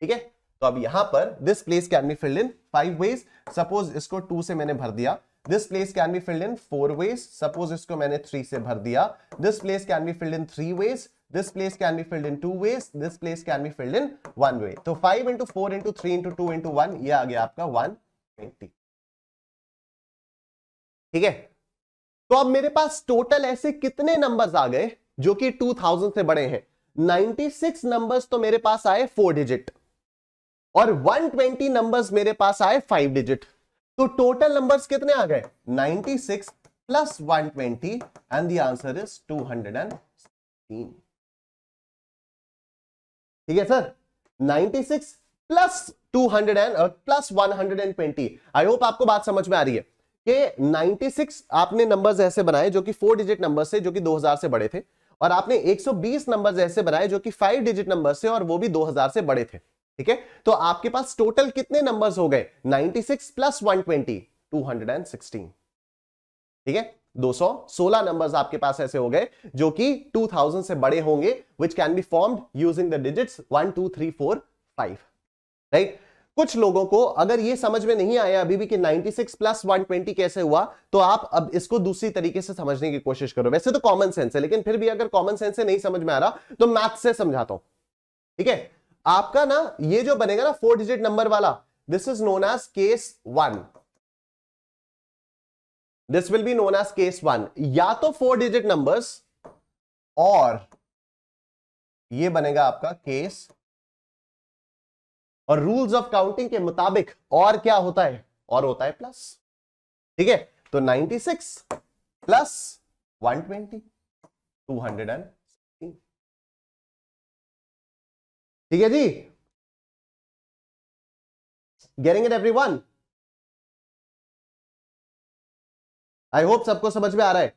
ठीक है तो अब यहां पर this place can be filled in five ways suppose इसको टू से मैंने भर दिया this place can be filled in four ways suppose इसको मैंने थ्री से भर दिया this place can be filled in three ways this place can be filled in two ways this place can be filled in one way so 5 into 4 into 3 into 2 into 1 ये आ गया आपका one twenty ठीक है तो अब मेरे पास total ऐसे कितने नंबर्स आ गए जो कि 2000 से बड़े हैं 96 नंबर्स तो मेरे पास आए फोर डिजिट और 120 नंबर्स मेरे पास आए फाइव डिजिट तो टोटल नंबर्स कितने आ गए 96 plus 120 and the answer is 216 ठीक है sir 96 plus 200 and plus 120 I hope आपको बात समझ में आ रही है कि 96 आपने नंबर्स ऐसे बनाए जो कि फोर डिजिट नंबर से जो कि 2000 से बड़े थे और आपने 120 नंबर्स ऐसे बनाए जो कि फाइव डिजिट नंबर से और वो भी 2000 से बड़े थे ठीक है तो आपके पास टोटल कितने नंबर्स हो गए 96 प्लस 120 216 ठीक है 216 नंबर्स आपके पास ऐसे हो गए जो कि 2000 से बड़े होंगे which can be formed using the digits one two three four five right कुछ लोगों को अगर ये समझ में नहीं आया अभी भी कि 96 प्लस 120 कैसे हुआ तो आप अब इसको दूसरी तरीके से समझने की कोशिश करो वैसे तो कॉमन सेंस है लेकिन फिर भी अगर कॉमन सेंस से नहीं समझ में आ रहा तो मैथ से समझाता हूं ठीक है आपका ना ये जो बनेगा ना फोर डिजिट नंबर वाला this is known as case one this will be known as case one या तो फोर डिजिट नंबर्स और ये बनेगा आपका केस और रूल्स ऑफ काउंटिंग के मुताबिक और क्या होता है और होता है प्लस ठीक है तो 96 प्लस 120 200 एंड ठीक है जी getting it everyone I hope सबको समझ में आ रहा है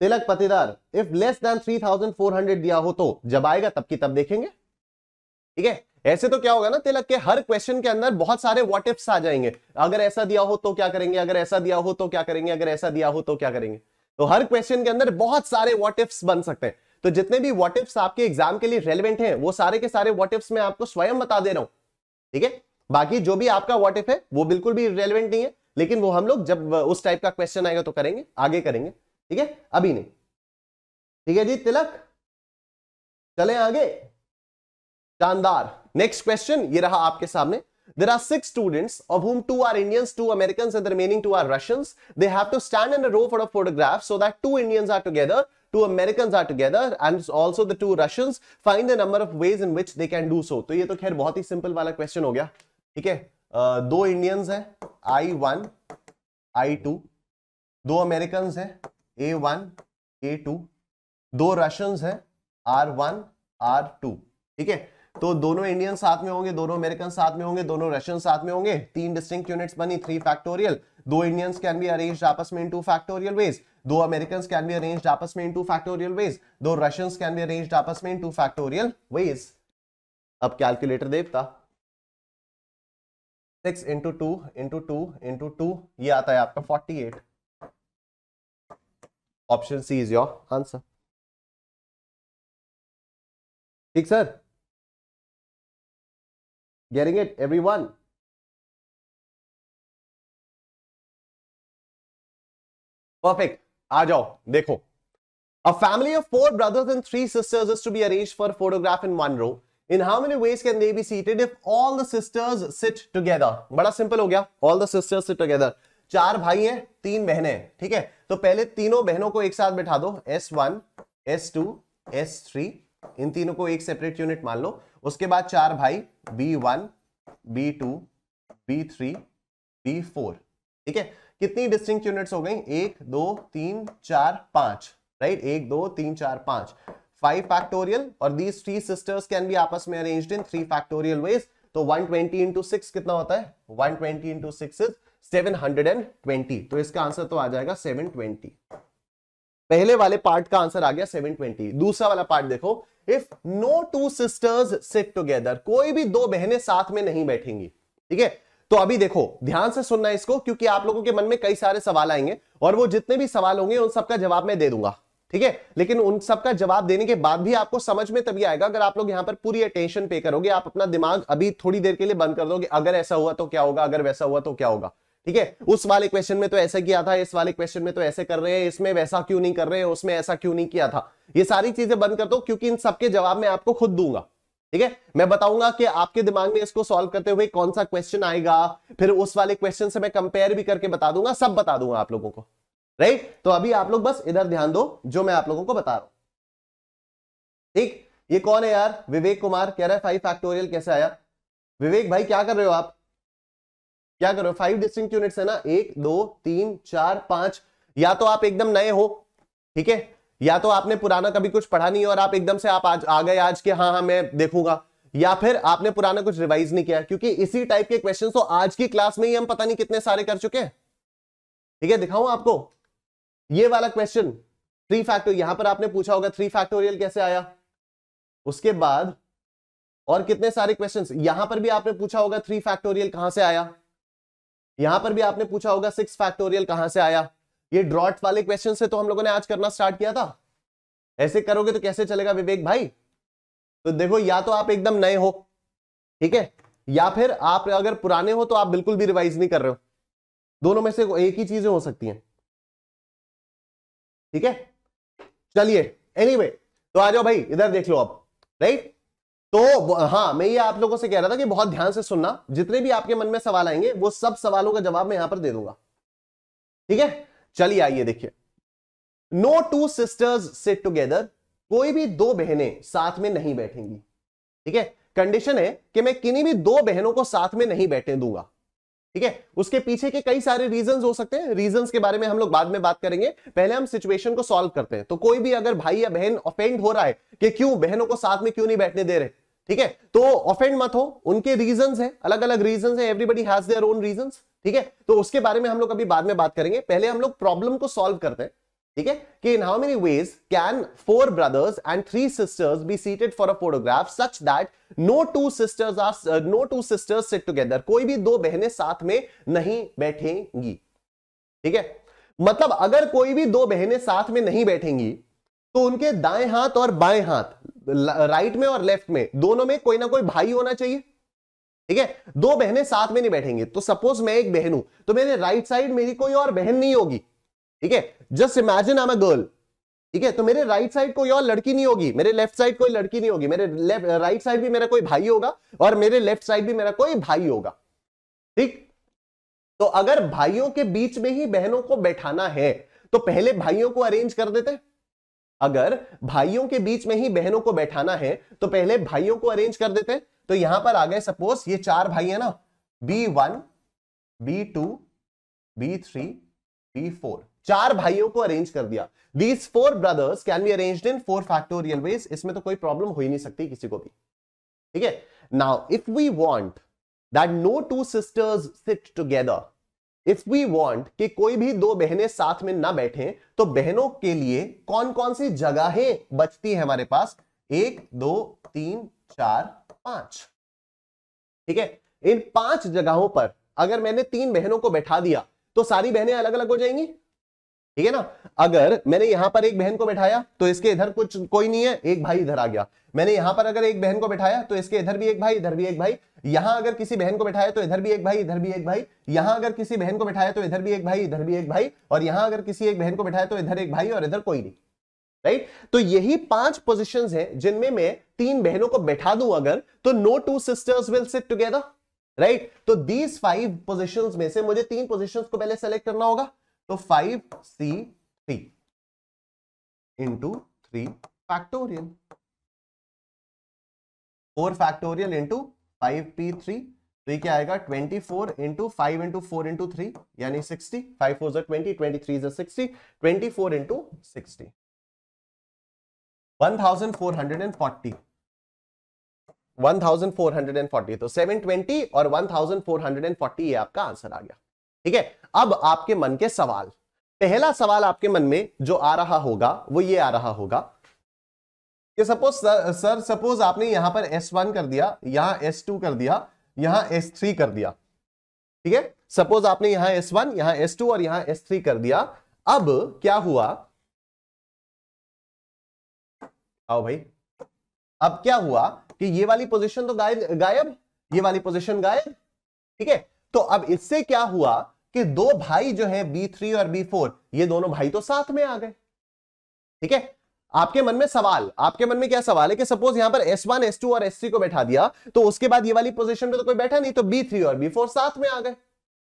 Tilak Patidar if less than 3400 दिया हो तो जब आएगा तब की तब देखेंगे ठीक है ऐसे तो क्या होगा ना तिलक के हर क्वेश्चन के अंदर बहुत सारे वॉट इफ्स आ जाएंगे अगर ऐसा दिया हो तो क्या करेंगे अगर ऐसा दिया हो तो क्या करेंगे अगर ऐसा दिया हो तो क्या करेंगे तो हर क्वेश्चन के अंदर बहुत सारे वॉट इफ्स बन सकते हैं तो जितने भी वॉट इफ्स आपके एग्जाम के लिए रेलिवेंट हैं वो सारे के सारे वॉट इफ्स मैं आपको स्वयं बता दे रहा हूं ठीक है बाकी जो भी आपका वॉट इफ है वो बिल्कुल भी रेलिवेंट नहीं है लेकिन वो हम लोग जब उस टाइप का क्वेश्चन आएगा तो करेंगे आगे करेंगे ठीक है अभी नहीं ठीक है जी तिलक चले आगे शानदार नेक्स्ट क्वेश्चन ये रहा आपके सामने There are six students, of whom two are Indians, two Americans, and the remaining two are Russians. They have to stand in a row for a photograph so that two Indians are together two Americans are together and also the two Russians find the number of ways in which they can do so तो ये तो खैर बहुत ही simple वाला question हो गया ठीक है uh, दो इंडियंस हैं आई वन आई टू दो अमेरिकन हैं ए वन ए टू दो रशियंस हैं आर वन आर टू ठीक है तो दोनों इंडियन साथ में होंगे दोनों अमेरिकन साथ में होंगे दोनों रशियन साथ में होंगे तीन डिस्टिंक्ट यूनिट्स बनी थ्री फैक्टोरियल दो इंडियंस कैन बी अरेंज आपस में इन टू फैक्टोरियल वेज दो अमेरिकन कैन बी अरेंज आपस में इन टू फैक्टोरियल वेज दो रशियंस कैन बी अरेंज आपस में इन टू फैक्टोरियल वेज अब कैलकुलेटर देवता six into two into two into two ये आता है आपका forty eight option C is your answer ठीक sir Getting it, everyone? Perfect. aa jao dekho A family of four brothers and three sisters is to be arranged for a photograph in one row. In how many ways can they be seated if all the sisters sit together? bada simple ho gaya All the sisters sit together. चार भाई हैं तीन बहनें हैं ठीक है तो पहले तीनों बहनों को एक साथ बैठा दो S1, S2, S3 इन तीनों को एक सेपरेट यूनिट मान लो उसके बाद चार भाई B one B two B three B four ठीक है कितनी डिस्टिंक्ट यूनिट्स हो गई एक दो तीन चार पांच राइट एक दो तीन चार पांच फाइव फैक्टोरियल और these three sisters can be आपस में arranged in three factorial ways तो 120 ट्वेंटी इंटू सिक्स कितना होता है 120 twenty into six is seven तो इसका आंसर तो आ जाएगा 720 पहले वाले पार्ट का आंसर आ गया 720 दूसरा वाला पार्ट देखो if no two sisters sit together कोई भी दो बहनें साथ में नहीं बैठेंगी ठीक है तो अभी देखो ध्यान से सुनना इसको क्योंकि आप लोगों के मन में कई सारे सवाल आएंगे और वो जितने भी सवाल होंगे उन सबका जवाब मैं दे दूंगा ठीक है लेकिन उन सबका जवाब देने के बाद भी आपको समझ में तभी आएगा अगर आप लोग यहां पर पूरी अटेंशन पे करोगे आप अपना दिमाग अभी थोड़ी देर के लिए बंद कर दोगे अगर ऐसा हुआ तो क्या होगा अगर वैसा हुआ तो क्या होगा ठीक है उस वाले क्वेश्चन में तो ऐसे किया था इस वाले क्वेश्चन में तो ऐसे कर रहे हैं इसमें वैसा क्यों नहीं कर रहे हैं उसमें ऐसा क्यों नहीं किया था ये सारी चीजें बंद कर दो क्योंकि इन सबके जवाब में आपको खुद दूंगा ठीक है मैं बताऊंगा कि आपके दिमाग में इसको सॉल्व करते हुए कौन सा क्वेश्चन आएगा फिर उस वाले क्वेश्चन से मैं कंपेयर भी करके बता दूंगा सब बता दूंगा आप लोगों को राइट तो अभी आप लोग बस इधर ध्यान दो जो मैं आप लोगों को बता रहा हूं ठीक ये कौन है यार विवेक कुमार कह रहा है फाइव फैक्टोरियल कैसे आया विवेक भाई क्या कर रहे हो आप क्या करो फाइव डिस्टिंग यूनिट्स है ना एक दो तीन चार पांच या तो आप एकदम नए हो ठीक है या तो आपने पुराना कभी कुछ पढ़ा नहीं और आप एकदम से आप आज आ गए आज के हाँ हाँ मैं देखूंगा या फिर आपने पुराना कुछ रिवाइज नहीं किया क्योंकि इसी टाइप के क्वेश्चन तो आज की क्लास में ही हम पता नहीं कितने सारे कर चुके हैं ठीक है दिखाऊं आपको ये वाला क्वेश्चन थ्री फैक्टर यहां पर आपने पूछा होगा थ्री फैक्टोरियल कैसे आया उसके बाद और कितने सारे क्वेश्चन यहां पर भी आपने पूछा होगा थ्री फैक्टोरियल कहां से आया यहां पर भी आपने पूछा होगा सिक्स फैक्टोरियल कहां से आया ये ड्रॉट वाले क्वेश्चन से तो हम लोगों ने आज करना स्टार्ट किया था ऐसे करोगे तो कैसे चलेगा विवेक भाई तो देखो या तो आप एकदम नए हो ठीक है या फिर आप अगर पुराने हो तो आप बिल्कुल भी रिवाइज नहीं कर रहे हो दोनों में से एक ही चीजें हो सकती हैं ठीक है चलिए एनीवे anyway, तो आ जाओ भाई इधर देख लो आप राइट तो हाँ मैं ये आप लोगों से कह रहा था कि बहुत ध्यान से सुनना जितने भी आपके मन में सवाल आएंगे वो सब सवालों का जवाब मैं यहां पर दे दूंगा ठीक है चलिए आइए देखिए no two sisters sit together कोई भी दो बहनें साथ में नहीं बैठेंगी ठीक है कंडीशन है कि मैं किन्हीं भी दो बहनों को साथ में नहीं बैठने दूंगा ठीक है उसके पीछे के कई सारे रीजन हो सकते हैं रीजन के बारे में हम लोग बाद में बात करेंगे पहले हम सिचुएशन को सॉल्व करते हैं तो कोई भी अगर भाई या बहन ऑफेंड हो रहा है कि क्यों बहनों को साथ में क्यों नहीं बैठने दे रहे ठीक है तो ऑफेंड मत हो उनके रीजन है अलग अलग रीजन है everybody has their own reason ठीक है तो उसके बारे में हम लोग अभी बाद में बात करेंगे पहले हम लोग प्रॉब्लम को सॉल्व करते हैं ठीक है कि in how many ways can four brothers and three sisters be seated for a photograph such that no two sisters are no two sisters sit together कोई भी दो बहनें साथ में नहीं बैठेंगी ठीक है मतलब अगर कोई भी दो बहनें साथ में नहीं बैठेंगी तो उनके दाएं हाथ और बाएं हाथ राइट में और लेफ्ट में दोनों में कोई ना कोई भाई होना चाहिए ठीक है दो बहनें साथ में नहीं बैठेंगे तो सपोज मैं एक बहन हूं तो मेरे राइट साइड मेरी कोई और बहन नहीं होगी ठीक है just imagine I am girl ठीक है तो मेरे राइट साइड कोई और लड़की नहीं होगी मेरे लेफ्ट साइड कोई लड़की नहीं होगी मेरे लेफ्ट राइट साइड भी मेरा कोई भाई होगा और मेरे लेफ्ट साइड भी मेरा कोई भाई होगा ठीक तो अगर भाइयों के बीच में ही बहनों को बैठाना है तो पहले भाइयों को अरेंज कर देते हैं अगर भाइयों के बीच में ही बहनों को बैठाना है तो पहले भाइयों को अरेंज कर देते तो यहां पर आ गए सपोज ये चार भाई है ना B one B two B three B four चार भाइयों को अरेंज कर दिया these four brothers can be arrange in four factorial ways इसमें तो कोई प्रॉब्लम हो ही नहीं सकती किसी को भी ठीक है now if we want that no two sisters sit together if we want कि कोई भी दो बहनें साथ में ना बैठें तो बहनों के लिए कौन कौन सी जगहें बचती है हमारे पास एक दो तीन चार पांच ठीक है इन पांच जगहों पर अगर मैंने तीन बहनों को बैठा दिया तो सारी बहनें अलग अलग हो जाएंगी ठीक है ना अगर मैंने यहां पर एक बहन को बैठाया तो इसके इधर कुछ कोई नहीं है एक भाई इधर आ गया मैंने यहां पर अगर एक बहन को बैठाया तो इसके इधर भी एक भाई इधर भी एक भाई यहां अगर किसी बहन को बैठाया तो इधर भी एक भाई इधर भी एक भाई यहां अगर किसी बहन को बैठाया तो इधर भी एक भाई इधर भी एक भाई और यहां अगर किसी एक बहन को बैठाया तो इधर एक भाई और इधर कोई नहीं राइट तो यही पांच पोजिशन है जिनमें मैं तीन बहनों को बैठा दू अगर तो no two sisters will sit together right तो दीज फाइव पोजिशन में से मुझे तीन पोजिशन को पहले सेलेक्ट करना होगा तो five C three into three factorial four factorial into five P three तो ये क्या आएगा 24 four into five into four into three यानी सिक्सटी फाइव फोर जो ट्वेंटी ट्वेंटी थ्री जो sixty twenty four into sixty one thousand four hundred and forty 1440 तो 720 और 1440 ये आपका आंसर आ गया ठीक है अब आपके मन के सवाल पहला सवाल आपके मन में जो आ रहा होगा वो ये आ रहा होगा कि सपोज सर, सर सपोज आपने यहां पर S1 कर दिया यहां S2 कर दिया यहां S3 कर दिया ठीक है सपोज आपने यहां S1 यहां S2 और यहां S3 कर दिया अब क्या हुआ आओ भाई अब क्या हुआ कि ये वाली पोजीशन तो गायब गायब ये वाली पोजीशन गायब ठीक है तो अब इससे क्या हुआ कि दो भाई जो है बी थ्री और बी फोर ये दोनों भाई तो साथ में आ गए ठीक है आपके मन में सवाल आपके मन में क्या सवाल है कि सपोज यहां पर एस टू और थ्री को बैठा दिया तो उसके बाद ये वाली पोजिशन में तो कोई बैठा नहीं तो थ्री और फोर साथ में आ गए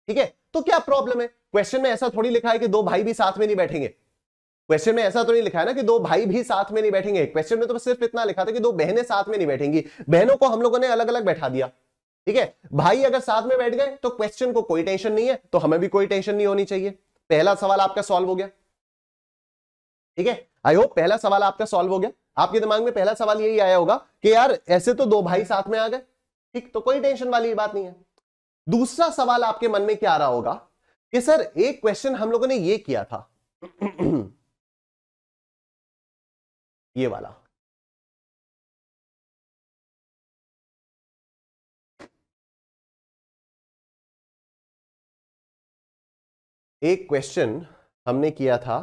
ठीक है तो क्या प्रॉब्लम है क्वेश्चन में ऐसा थोड़ी लिखा है कि दो भाई भी साथ में नहीं बैठेंगे क्वेश्चन में ऐसा तो नहीं लिखा है ना कि दो भाई भी साथ में नहीं बैठेंगे क्वेश्चन में तो सिर्फ इतना लिखा था कि दो बहनें साथ में नहीं बैठेंगी बहनों को हम लोगों ने अलग अलग बैठा दिया ठीक है भाई अगर साथ में बैठ गए तो क्वेश्चन को कोई टेंशन नहीं है तो हमें भी कोई टेंशन नहीं होनी चाहिए पहला सवाल आपका सॉल्व हो गया ठीक है आई होप पहला सवाल आपका सॉल्व हो गया आपके दिमाग में पहला सवाल यही आया होगा कि यार ऐसे तो दो भाई साथ में आ गए ठीक तो कोई टेंशन वाली बात नहीं है दूसरा सवाल आपके मन में क्या आ रहा होगा कि सर एक क्वेश्चन हम लोगों ने ये किया था [clears throat] ये वाला एक क्वेश्चन हमने किया था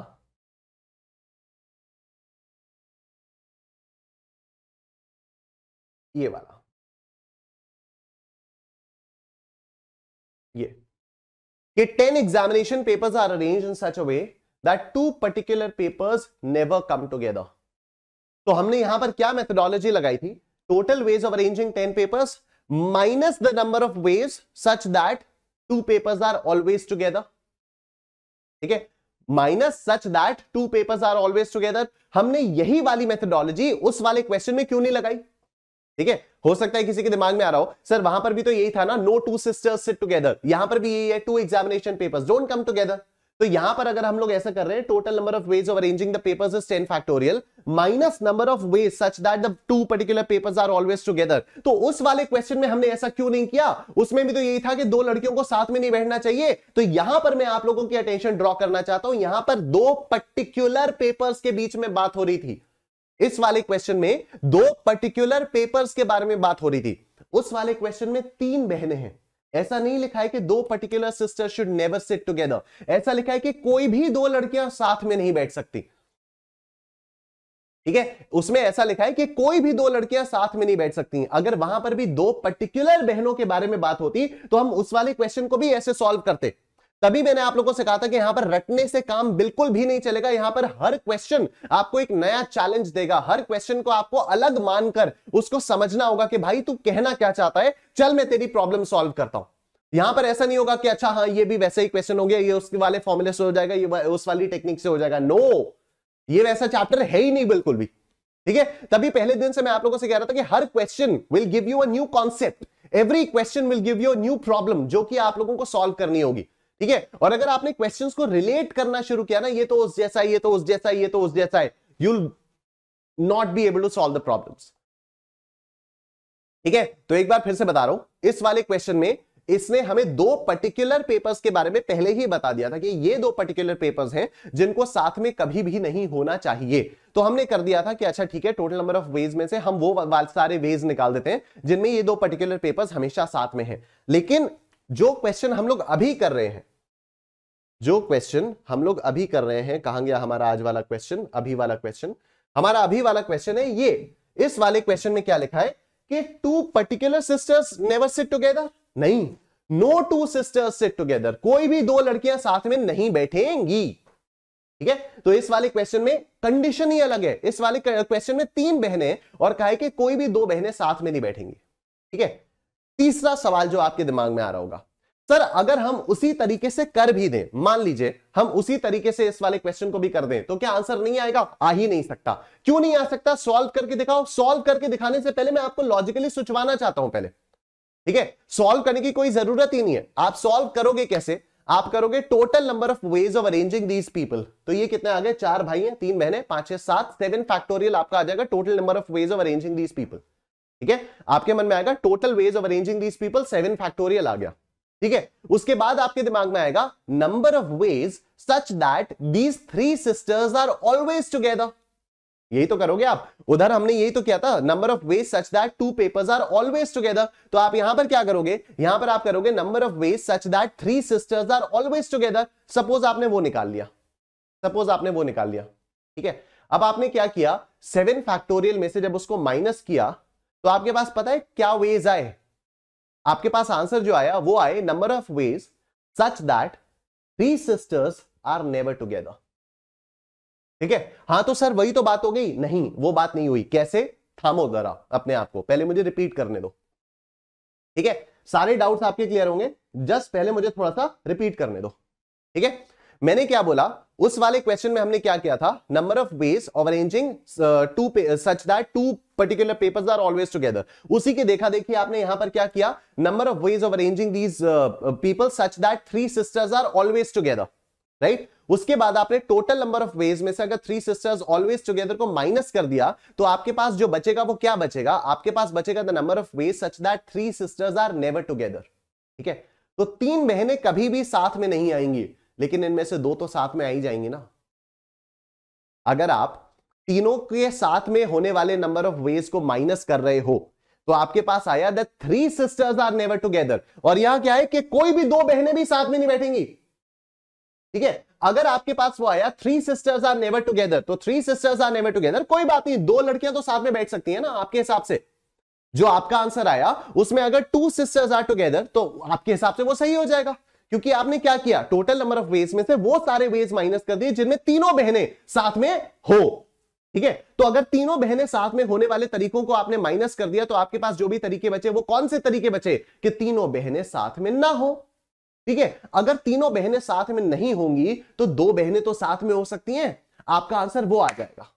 ये वाला ये कि ten examination papers are arranged in such a way that two particular papers never come together तो हमने यहां पर क्या मेथडोलॉजी लगाई थी total ways of arranging ten papers minus the number of ways such that two papers are always together ठीक है minus such that two papers are always together हमने यही वाली मेथडोलॉजी उस वाले क्वेश्चन में क्यों नहीं लगाई ठीक है हो सकता है किसी के दिमाग में आ रहा हो सर वहां पर भी तो यही था ना no two sisters sit together यहां पर भी यही है two examination papers don't come together तो यहां पर अगर हम लोग ऐसा कर रहे हैं total number of ways of arranging the papers is 10 factorial minus number of ways such that the two particular papers are always together तो उस वाले क्वेश्चन में हमने ऐसा क्यों नहीं किया उसमें भी तो यही था कि दो लड़कियों को साथ में नहीं बैठना चाहिए तो यहां पर मैं आप लोगों की अटेंशन ड्रॉ करना चाहता हूं यहां पर दो पर्टिकुलर पेपर्स के बीच में बात हो रही थी इस वाले क्वेश्चन में दो पर्टिकुलर पेपर्स के बारे में बात हो रही थी उस वाले क्वेश्चन में तीन बहनें हैं ऐसा नहीं लिखा है कि दो particular sister should never sit together ऐसा लिखा है कि कोई भी दो लड़कियां साथ में नहीं बैठ सकती ठीक है उसमें ऐसा लिखा है कि कोई भी दो लड़कियां साथ में नहीं बैठ सकती अगर वहां पर भी दो पर्टिकुलर बहनों के बारे में बात होती तो हम उस वाले क्वेश्चन को भी ऐसे सॉल्व करते तभी मैंने आप लोगों से कहा था कि यहां पर रटने से काम बिल्कुल भी नहीं चलेगा यहां पर हर क्वेश्चन आपको एक नया चैलेंज देगा हर क्वेश्चन को आपको अलग मानकर उसको समझना होगा कि भाई तू कहना क्या चाहता है चल मैं तेरी प्रॉब्लम सॉल्व करता हूं यहां पर ऐसा नहीं होगा कि अच्छा हाँ ये भी वैसे ही क्वेश्चन हो गया ये उसके वाले फॉर्मुले से हो जाएगा ये उस वाली टेक्निक से हो जाएगा नो ये वैसा चैप्टर है ही नहीं बिल्कुल भी ठीक है तभी पहले दिन से मैं आप लोगों से कह रहा था कि हर question will give you a new concept every question will give you new problem जो कि आप लोगों को सॉल्व करनी होगी ठीक है और अगर आपने क्वेश्चन को रिलेट करना शुरू किया ना ये तो उस जैसा ये तो उस जैसा ये तो उस जैसा है you'll not be able to solve the problem ठीक है तो एक बार फिर से बता रहा हूं इस वाले क्वेश्चन में इसने हमें दो पर्टिकुलर पेपर्स के बारे में पहले ही बता दिया था कि ये दो पर्टिकुलर पेपर्स हैं जिनको साथ में कभी भी नहीं होना चाहिए तो हमने कर दिया था कि अच्छा ठीक है टोटल नंबर ऑफ वेज में से हम वो सारे वेज निकाल देते हैं जिनमें ये दो पर्टिकुलर पेपर्स हमेशा साथ में हैं लेकिन जो क्वेश्चन हम लोग अभी कर रहे हैं जो क्वेश्चन हम लोग अभी कर रहे हैं कहा गया हमारा आज वाला क्वेश्चन अभी वाला क्वेश्चन हमारा अभी वाला क्वेश्चन है ये इस वाले क्वेश्चन में क्या लिखा है कि two particular sisters never sit together नहीं no two sisters sit together कोई भी दो लड़कियां साथ में नहीं बैठेंगी ठीक है तो इस वाले क्वेश्चन में कंडीशन ही अलग है इस वाले क्वेश्चन में तीन बहने और कहा कि कोई भी दो बहने साथ में नहीं बैठेंगी ठीक है तीसरा सवाल जो आपके दिमाग में आ रहा होगा सर अगर हम उसी तरीके से कर भी दें मान लीजिए हम उसी तरीके से इस वाले क्वेश्चन को भी कर दें तो क्या आंसर नहीं आएगा आ ही नहीं सकता क्यों नहीं आ सकता सॉल्व करके दिखाओ सॉल्व करके दिखाने से पहले मैं आपको लॉजिकली सुचवाना चाहता हूं पहले ठीक है सॉल्व करने की कोई जरूरत ही नहीं है आप सॉल्व करोगे कैसे आप करोगे total number of ways of arranging these people तो ये कितने आ गए चार भाई हैं तीन बहने पांच छह सात सेवन फैक्टोरियल आपका आ जाएगा total number of ways of arranging these people ठीक है आपके मन में आएगा total ways of arranging these people seven factorial आ गया ठीक है उसके बाद आपके दिमाग में आएगा number of ways such that these three sisters are always together यही तो करोगे आप उधर हमने यही तो किया था number of ways such that two papers are always together तो आप यहां पर क्या करोगे यहां पर आप करोगे number of ways such that three sisters are always together suppose आपने वो निकाल लिया सपोज आपने वो निकाल लिया ठीक है अब आपने क्या किया सेवन फैक्टोरियल में से जब उसको माइनस किया तो आपके पास पता है क्या वेज आए आपके पास आंसर जो आया वो आए number of ways such that three sisters are never together ठीक है हाँ तो सर वही तो बात हो गई नहीं वो बात नहीं हुई कैसे थामो जरा अपने आप को पहले मुझे रिपीट करने दो ठीक है सारे डाउट्स आपके क्लियर होंगे जस्ट पहले मुझे थोड़ा सा रिपीट करने दो ठीक है मैंने क्या बोला उस वाले क्वेश्चन में हमने क्या किया था number of ways of arranging two such that two particular papers are always together उसी के देखा देखिए आपने यहां पर क्या किया number of ways of arranging these people such that three sisters are always together right उसके बाद आपने टोटल नंबर ऑफ वेज में से अगर थ्री सिस्टर्स ऑलवेज टुगेदर को माइनस कर दिया तो आपके पास जो बचेगा वो क्या बचेगा आपके पास बचेगा the number of ways such that three sisters are never together ठीक है तो तीन बहनें कभी भी साथ में नहीं आएंगी लेकिन इनमें से दो तो साथ में आ ही जाएंगे ना अगर आप तीनों के साथ में होने वाले नंबर ऑफ वेज को माइनस कर रहे हो तो आपके पास आया the three sisters are never together और यहां क्या है कि कोई भी दो बहनें भी साथ में नहीं बैठेंगी ठीक है अगर आपके पास वो आया three sisters are never together तो three sisters are never together कोई बात नहीं दो लड़कियां तो साथ में बैठ सकती है ना आपके हिसाब से जो आपका आंसर आया उसमें अगर टू सिस्टर्स आर टुगेदर तो आपके हिसाब से वो सही हो जाएगा क्योंकि आपने क्या किया टोटल नंबर ऑफ वेज में से वो सारे वेज माइनस कर दिए जिनमें तीनों बहनें साथ में हो ठीक है तो अगर तीनों बहनें साथ में होने वाले तरीकों को आपने माइनस कर दिया तो आपके पास जो भी तरीके बचे वो कौन से तरीके बचे कि तीनों बहनें साथ में ना हो ठीक है अगर तीनों बहनें साथ में नहीं होंगी तो दो बहनें तो साथ में हो सकती हैं आपका आंसर वो आ जाएगा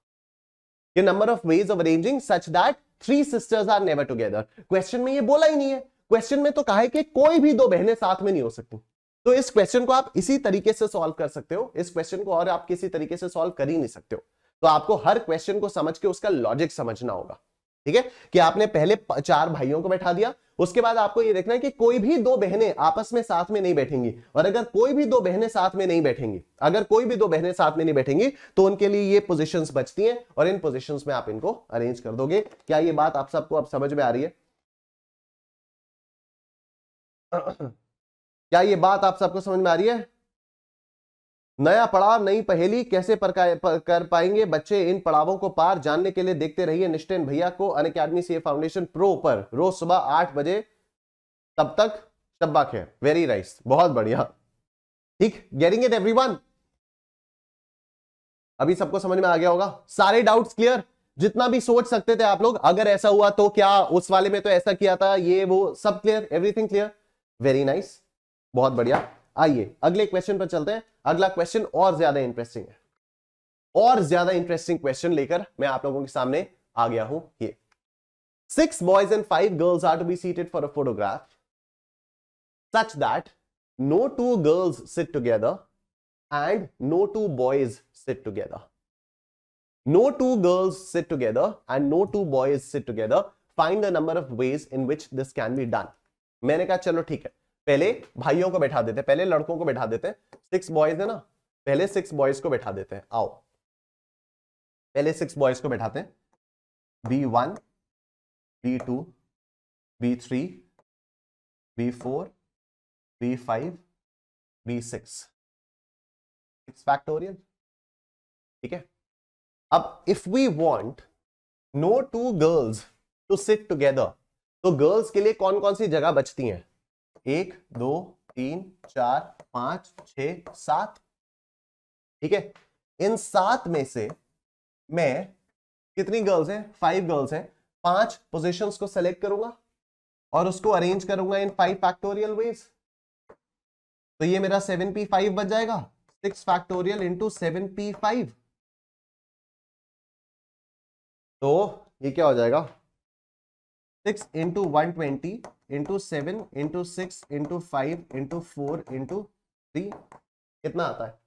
ये number of ways of arranging such that three sisters are never together question में ये बोला ही नहीं है क्वेश्चन में तो कहा है कि कोई भी दो बहनें साथ में नहीं हो सकती तो इस क्वेश्चन को आप इसी तरीके से सॉल्व कर सकते हो इस क्वेश्चन को और आप किसी तरीके से सॉल्व कर ही नहीं सकते हो तो आपको हर क्वेश्चन को समझ के उसका लॉजिक समझना होगा ठीक है कि आपने पहले चार भाइयों को बैठा दिया उसके बाद आपको ये देखना है कि कोई भी दो बहनें आपस में साथ में नहीं बैठेंगी और अगर कोई भी दो बहनें साथ में नहीं बैठेंगी अगर कोई भी दो बहनें साथ में नहीं बैठेंगी तो उनके लिए ये पोजीशंस बचती हैं और इन पोजीशंस में आप इनको अरेंज कर दोगे क्या ये बात आप सबको अब समझ में आ रही है क्या ये बात आप सबको समझ में आ रही है नया पड़ाव नई पहेली कैसे पर, कर पाएंगे बच्चे इन पड़ावों को पार जानने के लिए देखते रहिए निष्ठेन भैया को Unacademy C foundation pro पर रोज सुबह आठ बजे तब तक शब्बा है वेरी राइस बहुत बढ़िया ठीक गेटिंग इट एवरीवन अभी सबको समझ में आ गया होगा सारे डाउट्स क्लियर जितना भी सोच सकते थे आप लोग अगर ऐसा हुआ तो क्या उस वाले में तो ऐसा किया था ये वो सब clear everything clear very nice बहुत बढ़िया आइए अगले क्वेश्चन पर चलते हैं अगला क्वेश्चन और ज्यादा इंटरेस्टिंग है और ज्यादा इंटरेस्टिंग क्वेश्चन लेकर मैं आप लोगों के सामने आ गया हूं ये six boys and five girls are to be seated for a photograph such that no two girls sit together and no two boys sit together no two girls sit together and no two boys sit together find the number of ways in which this can be done मैंने कहा चलो ठीक है पहले भाइयों को बैठा देते पहले लड़कों को बैठा देते सिक्स बॉयज है ना पहले सिक्स बॉयज को बैठा देते हैं आओ पहले सिक्स बॉयज को बैठाते हैं B one B two B three B four B five B six six factorial ठीक है अब if we want no two girls to sit together तो गर्ल्स के लिए कौन कौन सी जगह बचती हैं एक दो तीन चार पांच छ सात ठीक है इन सात में से मैं कितनी गर्ल्स हैं फाइव गर्ल्स हैं पांच पोजीशंस को सेलेक्ट करूंगा और उसको अरेंज करूंगा इन फाइव फैक्टोरियल वेज तो ये मेरा सेवन पी फाइव बच जाएगा six factorial into seven P five तो ये क्या हो जाएगा six into one twenty into seven into six into five into four into three कितना आता है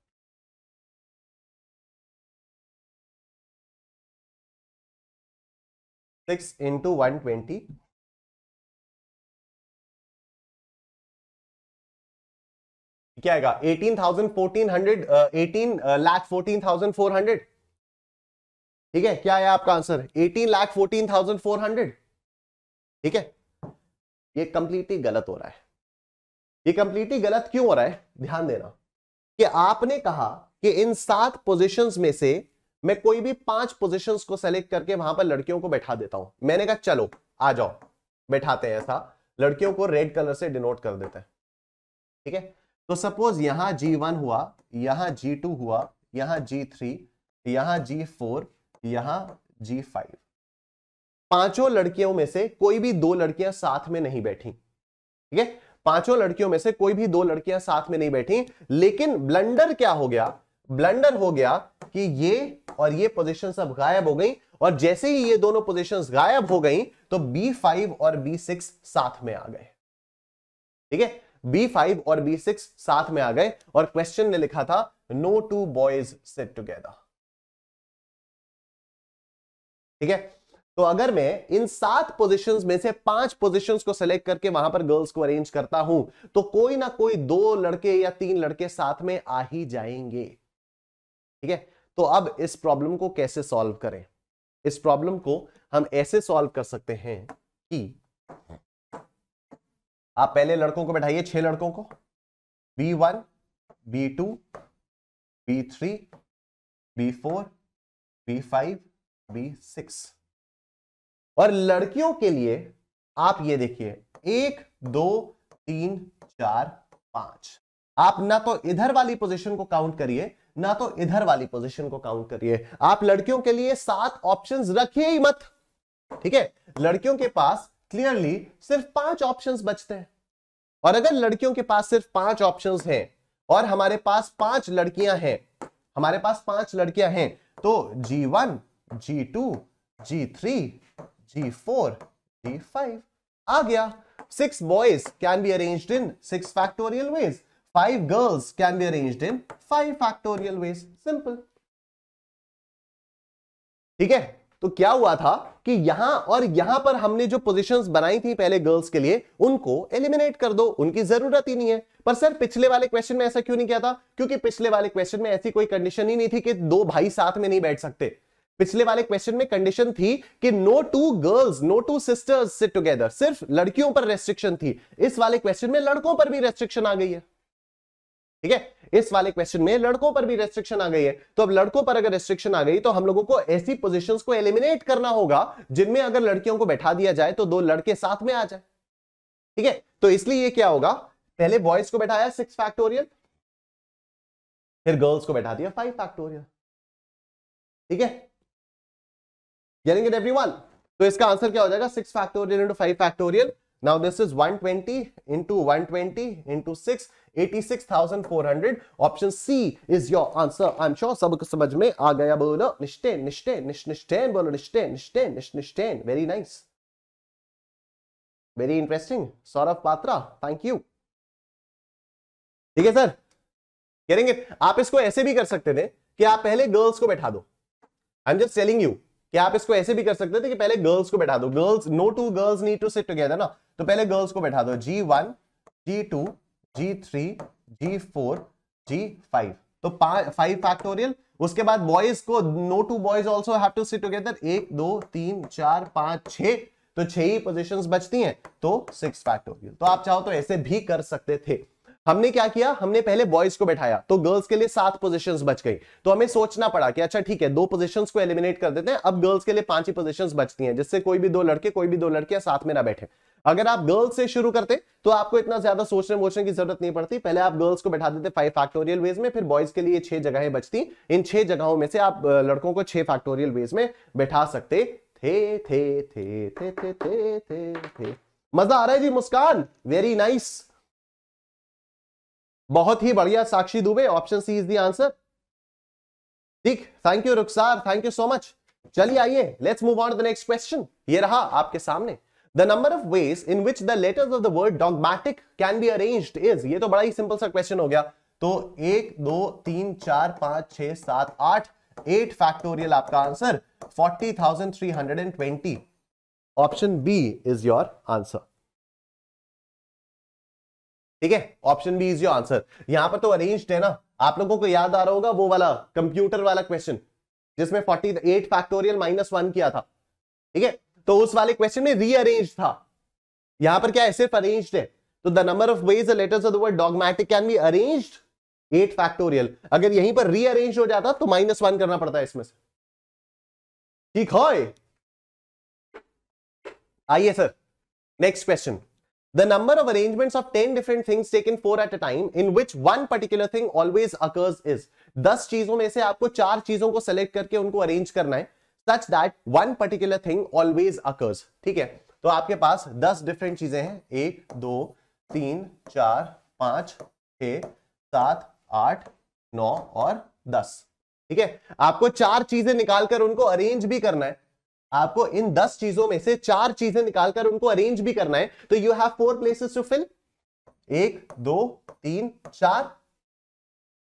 सिक्स इंटू वन ट्वेंटी क्या आएगा eighteen thousand fourteen hundred eighteen lakh fourteen thousand four hundred ठीक है क्या है आपका answer eighteen lakh fourteen thousand four hundred ठीक है ये कंप्लीटली गलत हो रहा है ये कंप्लीटली गलत क्यों हो रहा है ध्यान देना कि आपने कहा कि इन सात पोजीशंस में से मैं कोई भी पांच पोजीशंस को सेलेक्ट करके वहां पर लड़कियों को बैठा देता हूं मैंने कहा चलो आ जाओ बैठाते हैं ऐसा लड़कियों को रेड कलर से डिनोट कर देते हैं ठीक है तो सपोज यहां जी हुआ यहां जी हुआ यहां जी यहां जी यहां जी पांचों लड़कियों में से कोई भी दो लड़कियां साथ में नहीं बैठी ठीक है पांचों लड़कियों में से कोई भी दो लड़कियां साथ में नहीं बैठी लेकिन ब्लंडर क्या हो गया ब्लंडर हो गया कि ये और ये पोजीशन सब गायब हो गई और जैसे ही ये दोनों पोजीशंस गायब हो गई तो B5 और B6 साथ में आ गए ठीक है B5 और B6 साथ में आ गए और क्वेश्चन ने लिखा था no two boys set together ठीक है तो अगर मैं इन सात पोजीशंस में से पांच पोजीशंस को सिलेक्ट करके वहां पर गर्ल्स को अरेंज करता हूं तो कोई ना कोई दो लड़के या तीन लड़के साथ में आ ही जाएंगे ठीक है तो अब इस प्रॉब्लम को कैसे सॉल्व करें इस प्रॉब्लम को हम ऐसे सॉल्व कर सकते हैं कि आप पहले लड़कों को बैठाइए छह लड़कों को B one B two B three B four B five B six और लड़कियों के लिए आप ये देखिए एक दो तीन चार पांच आप ना तो इधर वाली पोजीशन को काउंट करिए ना तो इधर वाली पोजीशन को काउंट करिए आप लड़कियों के लिए सात ऑप्शंस रखिए ही मत ठीक है लड़कियों के पास क्लियरली सिर्फ पांच ऑप्शंस बचते हैं और अगर लड़कियों के पास सिर्फ पांच ऑप्शंस हैं और हमारे पास पांच लड़कियां हैं हमारे पास पांच लड़कियां हैं तो G one G two G three G four G five आ गया six boys can be arrange in six factorial ways five girls can be arrange in five factorial ways simple ठीक है तो क्या हुआ था कि यहां और यहां पर हमने जो पोजीशंस बनाई थी पहले गर्ल्स के लिए उनको एलिमिनेट कर दो उनकी जरूरत ही नहीं है पर सर पिछले वाले क्वेश्चन में ऐसा क्यों नहीं किया था क्योंकि पिछले वाले क्वेश्चन में ऐसी कोई कंडीशन ही नहीं थी कि दो भाई साथ में नहीं बैठ सकते पिछले वाले क्वेश्चन में कंडीशन थी कि no two girls no two sisters sit together सिर्फ लड़कियों पर रेस्ट्रिक्शन थी इस वाले क्वेश्चन में लड़कों पर भी रेस्ट्रिक्शन आ गई है ठीक है इस वाले क्वेश्चन में लड़कों पर भी रेस्ट्रिक्शन आ गई है तो अब लड़कों पर अगर रेस्ट्रिक्शन आ गई तो हम लोगों को ऐसी पोजीशंस को एलिमिनेट करना होगा जिनमें अगर लड़कियों को बैठा दिया जाए तो दो लड़के साथ में आ जाए ठीक है तो इसलिए ये क्या होगा पहले बॉयज को बैठाया सिक्स फैक्टोरियल फिर गर्ल्स को बैठा दिया फाइव फैक्टोरियल ठीक है getting it everyone तो इसका आंसर क्या हो जाएगा six factorial into five factorial now this is 120 twenty into one twenty into six eighty six thousand four hundred option C is your answer I am sure सबको समझ में आ गया बोलो निश्चय निश्चय निश्निश्चैन बोलो निश्चय निश्चय निश्निश्चैन very nice very interesting Saurabh Patra thank you ठीक है सर करेंगे आप इसको ऐसे भी कर सकते थे कि आप पहले गर्ल्स को बैठा दो I am just telling you कि आप इसको ऐसे भी कर सकते थे कि पहले गर्ल्स को बैठा दो girls no two girls need to sit together ना तो पहले गर्ल्स को बैठा दो G one G two G three G four G five तो फाइव फैक्टोरियल उसके बाद बॉयज को no two boys also have to sit together एक दो तीन चार पांच छ तो छह ही पोजिशन बचती हैं तो सिक्स फैक्टोरियल तो आप चाहो तो ऐसे भी कर सकते थे हमने क्या किया हमने पहले बॉयज को बैठाया तो गर्ल्स के लिए सात पोजिशन बच गई तो हमें सोचना पड़ा कि अच्छा ठीक है दो पोजिशन को एलिमिनेट कर देते हैं अब गर्ल्स के लिए पांच ही पोजिशन बचती हैं जिससे कोई भी दो लड़के कोई भी दो लड़कियां साथ में ना बैठे अगर आप गर्ल्स से शुरू करते तो आपको इतना ज्यादा सोचने वोचने की जरूरत नहीं पड़ती पहले आप गर्ल्स को बैठा देते फाइव फैक्टोरियल वेज में फिर बॉयज के लिए छह जगहें बचती इन छह जगहों में से आप लड़कों को छह फैक्टोरियल वेज में बैठा सकते थे थे थे थे थे थे थे मजा आ रहा है जी मुस्कान वेरी नाइस बहुत ही बढ़िया Sakshi Dubey option C is the answer ठीक thank you Rukhsar thank you so much चलिए आइए let's move on the next question ये रहा आपके सामने the number of ways in which the letters of the word dogmatic can be arranged is ये तो बड़ा ही सिंपल सा क्वेश्चन हो गया तो एक दो तीन चार पांच छह सात आठ एट फैक्टोरियल आपका answer forty thousand three hundred and twenty option B is your answer ठीक है option B is your answer यहां पर तो अरेंज है ना आप लोगों को याद आ रहा होगा वो वाला कंप्यूटर वाला क्वेश्चन जिसमें forty eight factorial minus one किया था ठीक है तो उस वाले क्वेश्चन में रीअरेंज था यहां पर क्या है सिर्फ अरेंज है तो the number of ways letters of the word dogmatic can be arranged eight factorial अगर यहीं पर रीअरेंज हो जाता तो माइनस वन करना पड़ता है इसमें से ठीक है आइए sir next question The number of arrangements of 10 different things taken 4 at a time in which one particular thing always occurs is 10 चीजों में से आपको चार चीजों को सेलेक्ट करके उनको अरेंज करना है such that one particular thing always occurs ठीक है तो आपके पास 10 डिफरेंट चीजें हैं एक दो तीन चार पांच छ सात आठ नौ और दस ठीक है आपको चार चीजें निकालकर उनको अरेंज भी करना है आपको इन दस चीजों में से चार चीजें निकालकर उनको अरेंज भी करना है तो you have four places to fill एक दो तीन चार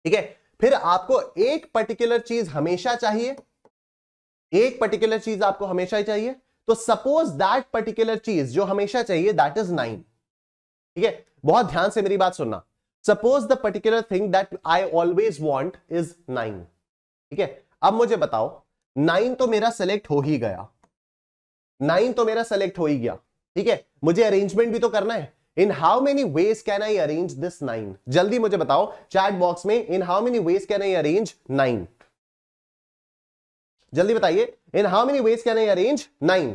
ठीक है फिर आपको एक पर्टिकुलर चीज हमेशा चाहिए एक पर्टिकुलर चीज आपको हमेशा ही चाहिए तो सपोज दैट पर्टिकुलर चीज जो हमेशा चाहिए दैट इज नाइन ठीक है बहुत ध्यान से मेरी बात सुनना suppose the particular thing that I always want is nine ठीक है अब मुझे बताओ नाइन तो मेरा सेलेक्ट हो ही गया नाइन तो मेरा सेलेक्ट हो ही गया ठीक है मुझे अरेंजमेंट भी तो करना है in how many ways can I arrange this nine जल्दी मुझे बताओ चैट बॉक्स में in how many ways can I arrange nine जल्दी बताइए in how many ways can I arrange nine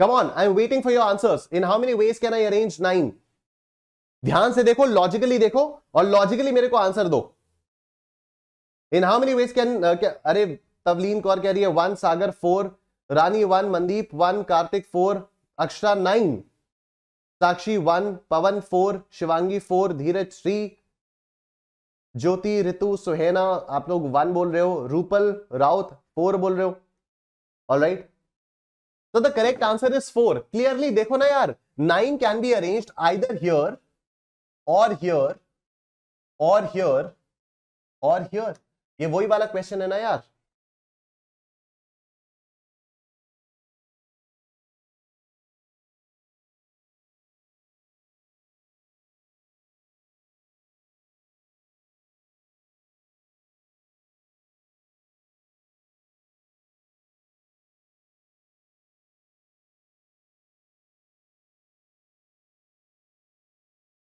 come on I am waiting for your answers in how many ways can I arrange nine ध्यान से देखो logically देखो और logically मेरे को answer दो in how many ways can अरे तवलीन कौर कह रही है one Sagar four Rani one Mandeep one Kartik four Akshara nine Sakshi one Pawan four Shivangi four Dheeraj Shri Jyoti Ritu Suhena आप लोग वन बोल रहे हो रूपल राउत फोर बोल रहे हो ऑल राइट तो the correct answer is four clearly देखो ना यार nine can be arranged either here और हियर और हियर और हियर ये वही वाला क्वेश्चन है ना यार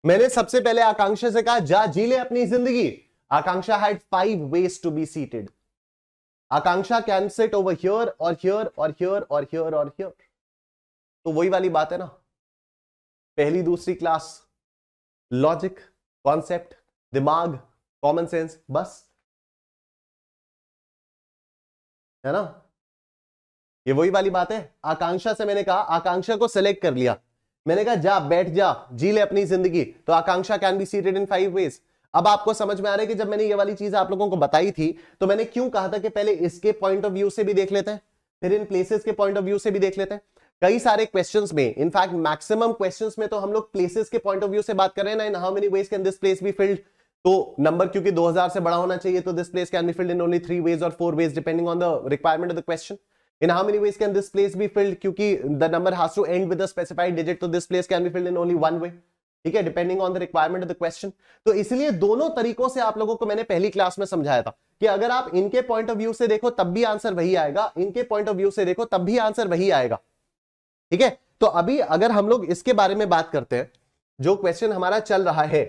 मैंने सबसे पहले आकांक्षा से कहा जा जी ले अपनी जिंदगी Akanksha had five ways to be seated Akanksha can sit over here और हियर और हियर और हियर और हियर तो वही वाली बात है ना पहली दूसरी क्लास लॉजिक कॉन्सेप्ट दिमाग कॉमन सेंस बस है ना ये वही वाली बात है आकांक्षा से मैंने कहा आकांक्षा को सेलेक्ट कर लिया मैंने कहा जा बैठ जा जी ले अपनी जिंदगी तो Akanksha can be seated in five ways अब आपको समझ में आ रहा है कि जब मैंने ये वाली चीज आप लोगों को बताई थी तो मैंने क्यों कहा था कि पहले इसके पॉइंट ऑफ व्यू से भी देख लेते हैं फिर इन प्लेसेस के पॉइंट ऑफ व्यू से भी देख लेते हैं कई सारे क्वेश्चंस में इनफैक्ट मैक्सिमम क्वेश्चंस में तो हम लोग प्लेसेस के पॉइंट ऑफ व्यू से बात कर रहे हैं ना in how many ways can this place be filled तो नंबर क्योंकि 2000 से बड़ा होना चाहिए तो this place can be filled in only three ways और four ways depending on the requirement of the question in how many ways can this place be filled kyunki the number has to end with a specified digit so तो this place can be filled in only one way ठीक है depending on the requirement of the question तो इसलिए दोनों तरीकों से आप लोगों को मैंने पहली क्लास में समझाया था कि अगर आप इनके पॉइंट ऑफ व्यू से देखो तब भी आंसर वही आएगा इनके पॉइंट ऑफ व्यू से देखो तब भी आंसर वही आएगा ठीक है तो अभी अगर हम लोग इसके बारे में बात करते हैं जो क्वेश्चन हमारा चल रहा है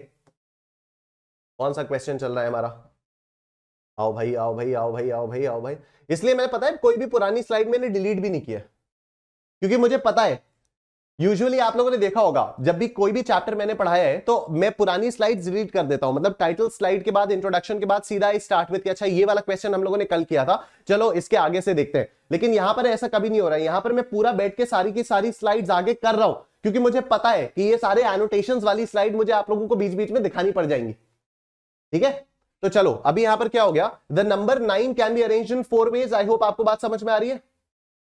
कौन सा क्वेश्चन चल रहा है हमारा आओ भाई आओ भाई आओ भाई आओ भाई आओ भाई इसलिए मैंने पता है कोई भी पुरानी स्लाइड मैंने डिलीट भी नहीं किया क्योंकि मुझे पता है यूजुअली आप लोगों ने देखा होगा जब भी कोई भी चैप्टर मैंने पढ़ाया है तो मैं पुरानी स्लाइड डिलीट कर देता हूं मतलब टाइटल स्लाइड के बाद इंट्रोडक्शन के बाद सीधा स्टार्ट विद अच्छा ये वाला क्वेश्चन हम लोगों ने कल किया था चलो इसके आगे से देखते हैं लेकिन यहां पर ऐसा कभी नहीं हो रहा है यहां पर मैं पूरा बैठ के सारी की सारी स्लाइड आगे कर रहा हूं क्योंकि मुझे पता है कि ये सारे एनोटेशन वाली स्लाइड मुझे आप लोगों को बीच बीच में दिखानी पड़ जाएंगी ठीक है तो चलो अभी यहां पर क्या हो गया the number nine can be arrange in four ways I hope आपको बात समझ में आ रही है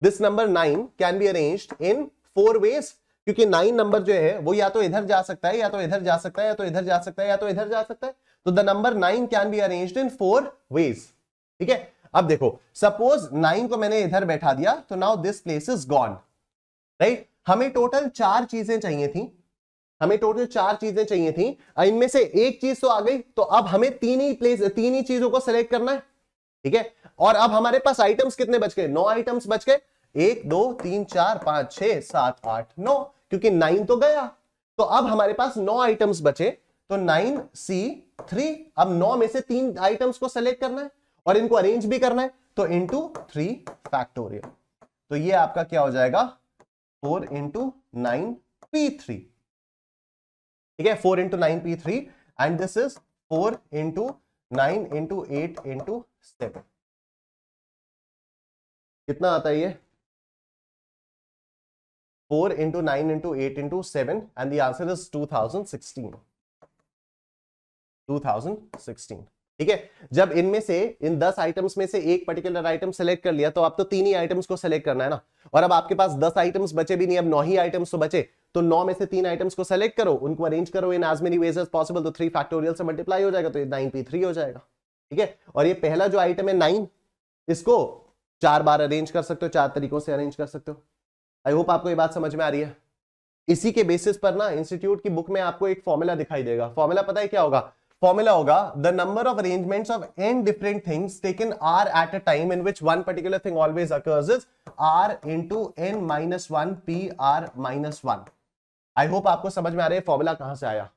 this number nine can be arrange in four ways क्योंकि नाइन नंबर जो है वो या तो इधर जा सकता है या तो इधर जा सकता है या तो इधर जा सकता है या तो इधर जा सकता है तो the number nine can be arrange in four ways ठीक है अब देखो सपोज नाइन को मैंने इधर बैठा दिया तो now this place is gone right हमें टोटल चार चीजें चाहिए थी हमें टोटल चार चीजें चाहिए थी इनमें से एक चीज तो आ गई तो अब हमें तीन ही प्लेस तीन ही चीजों को सिलेक्ट करना है ठीक है और अब हमारे पास आइटम्स कितने बच गए नौ आइटम्स बच गए एक दो तीन चार पांच छह सात आठ नौ क्योंकि नाइन तो गया तो अब हमारे पास नौ आइटम्स बचे तो नाइन सी थ्री अब नौ में से तीन आइटम्स को सेलेक्ट करना है और इनको अरेंज भी करना है तो इंटू थ्री फैक्टोरियल तो ये आपका क्या हो जाएगा four into nine P three ठीक है four into nine P three and this is four into nine into eight into seven कितना आता है ये four into nine into eight into seven and the answer is two thousand sixteen two thousand sixteen ठीक है जब इनमें से इन दस आइटम्स में से एक पर्टिकुलर आइटम सेलेक्ट कर लिया तो आप तो तीन ही आइटम्स को सेलेक्ट करना है ना और अब आपके पास दस आइटम्स बचे भी नहीं अब नौ ही आइटम्स तो बचे तो नौ में से तीन आइटम्स को सेलेक्ट करो उनको अरेंज करो in as many ways as possible तो थ्री फैक्टोरियल से मल्टीप्लाई हो जाएगा तो ये नाइन पी थ्री हो जाएगा ठीक है और ये पहला जो आइटम है नाइन इसको चार बार अरेंज कर सकते हो चार तरीकों से अरेंज कर सकते हो आई होप आपको ये बात समझ में आ रही है इसी के बेसिस पर ना इंस्टीट्यूट की बुक में आपको एक फॉर्मूला दिखाई देगा फॉर्मूला पता है क्या होगा फॉर्मूला होगा the number of arrangements of n different things taken r at a time in which one particular thing always occurs is r into n minus one P r minus one I hope आपको समझ में आ रहा है formula कहां से आया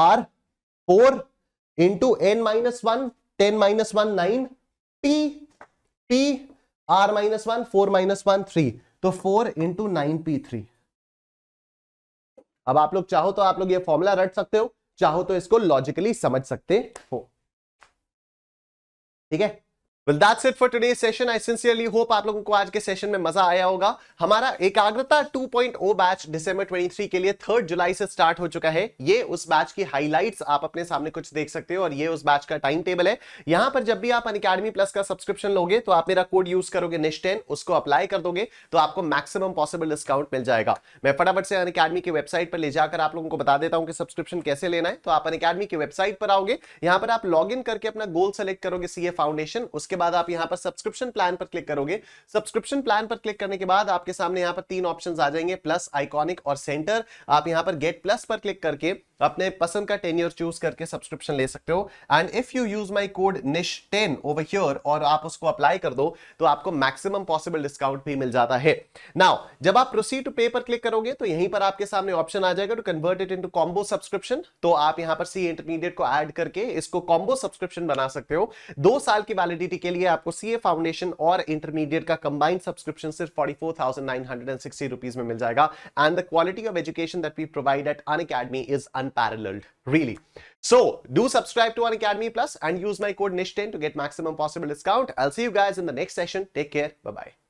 r four into n minus one ten minus one nine P P r minus one four minus one three तो four into nine P three अब आप लोग चाहो तो आप लोग ये फॉर्मूला रट सकते हो चाहो तो इसको लॉजिकली समझ सकते हो ठीक है Well, that's it for today's session. I sincerely hope आप लोगों को आज के सेशन में मजा आया होगा हमारा एकाग्रता 2.0 बैच डिसंबर 23 के लिए थर्ड जुलाई से स्टार्ट हो चुका है ये उस बैच की हाइलाइट्स आप अपने सामने कुछ देख सकते हो और ये उस बैच का टाइम टेबल है यहां पर जब भी आप अकेडमी प्लस का सब्सक्रिप्शन लोगे तो आप मेरा कोड यूज करोगे निश्चे उसको अप्लाई कर दोगे तो आपको मैक्सिमम पॉसिबल डिस्काउंट मिल जाएगा मैं फटाफट से अकेडमी की वेबसाइट पर ले जाकर आप लोगों को बता देता हूँ कि सब्सक्रिप्शन कैसे लेना है तो आप अकेडमी की वेबसाइट पर आओगे यहां पर आप लॉग करके अपना गोल सेलेक्ट करोगे ए फाउंडेशन उसके उसके बाद आप यहाँ पर सब्सक्रिप्शन प्लान पर क्लिक करोगे सब्सक्रिप्शन प्लान पर क्लिक करने के बाद आपके सामने यहाँ पर तीन ऑप्शन आ जाएंगे प्लस आइकॉनिक और सेंटर आप यहाँ पर गेट प्लस पर क्लिक करके अपने पसंद का टेन ईयर चूज करके सब्सक्रिप्शन ले सकते हो and if you use my code Nish ten over here और आप उसको अप्लाई कर दो तो आपको मैक्सिमम पॉसिबल डिस्काउंट भी मिल जाता है नाउ जब आप प्रोसीड टू पे पर क्लिक करोगे तो यहीं पर आपके सामने ऑप्शन आ जाएगा to convert it into combo subscription तो आप यहां पर सी इंटरमीडिएट को एड करके इसको कॉम्बो सब्सक्रिप्शन बना सकते हो दो साल की वैलिडिटी के लिए आपको सी ए फाउंडेशन और इंटरमीडिएट का कंबाइंड सब्सक्रिप्शन सिर्फ forty four thousand nine hundred and sixty rupees में मिल जाएगा and the quality of education that we provide at Unacademy is unparalleled really so do subscribe to on academy plus and use my code Nish ten to get maximum possible discount I'll see you guys in the next session take care bye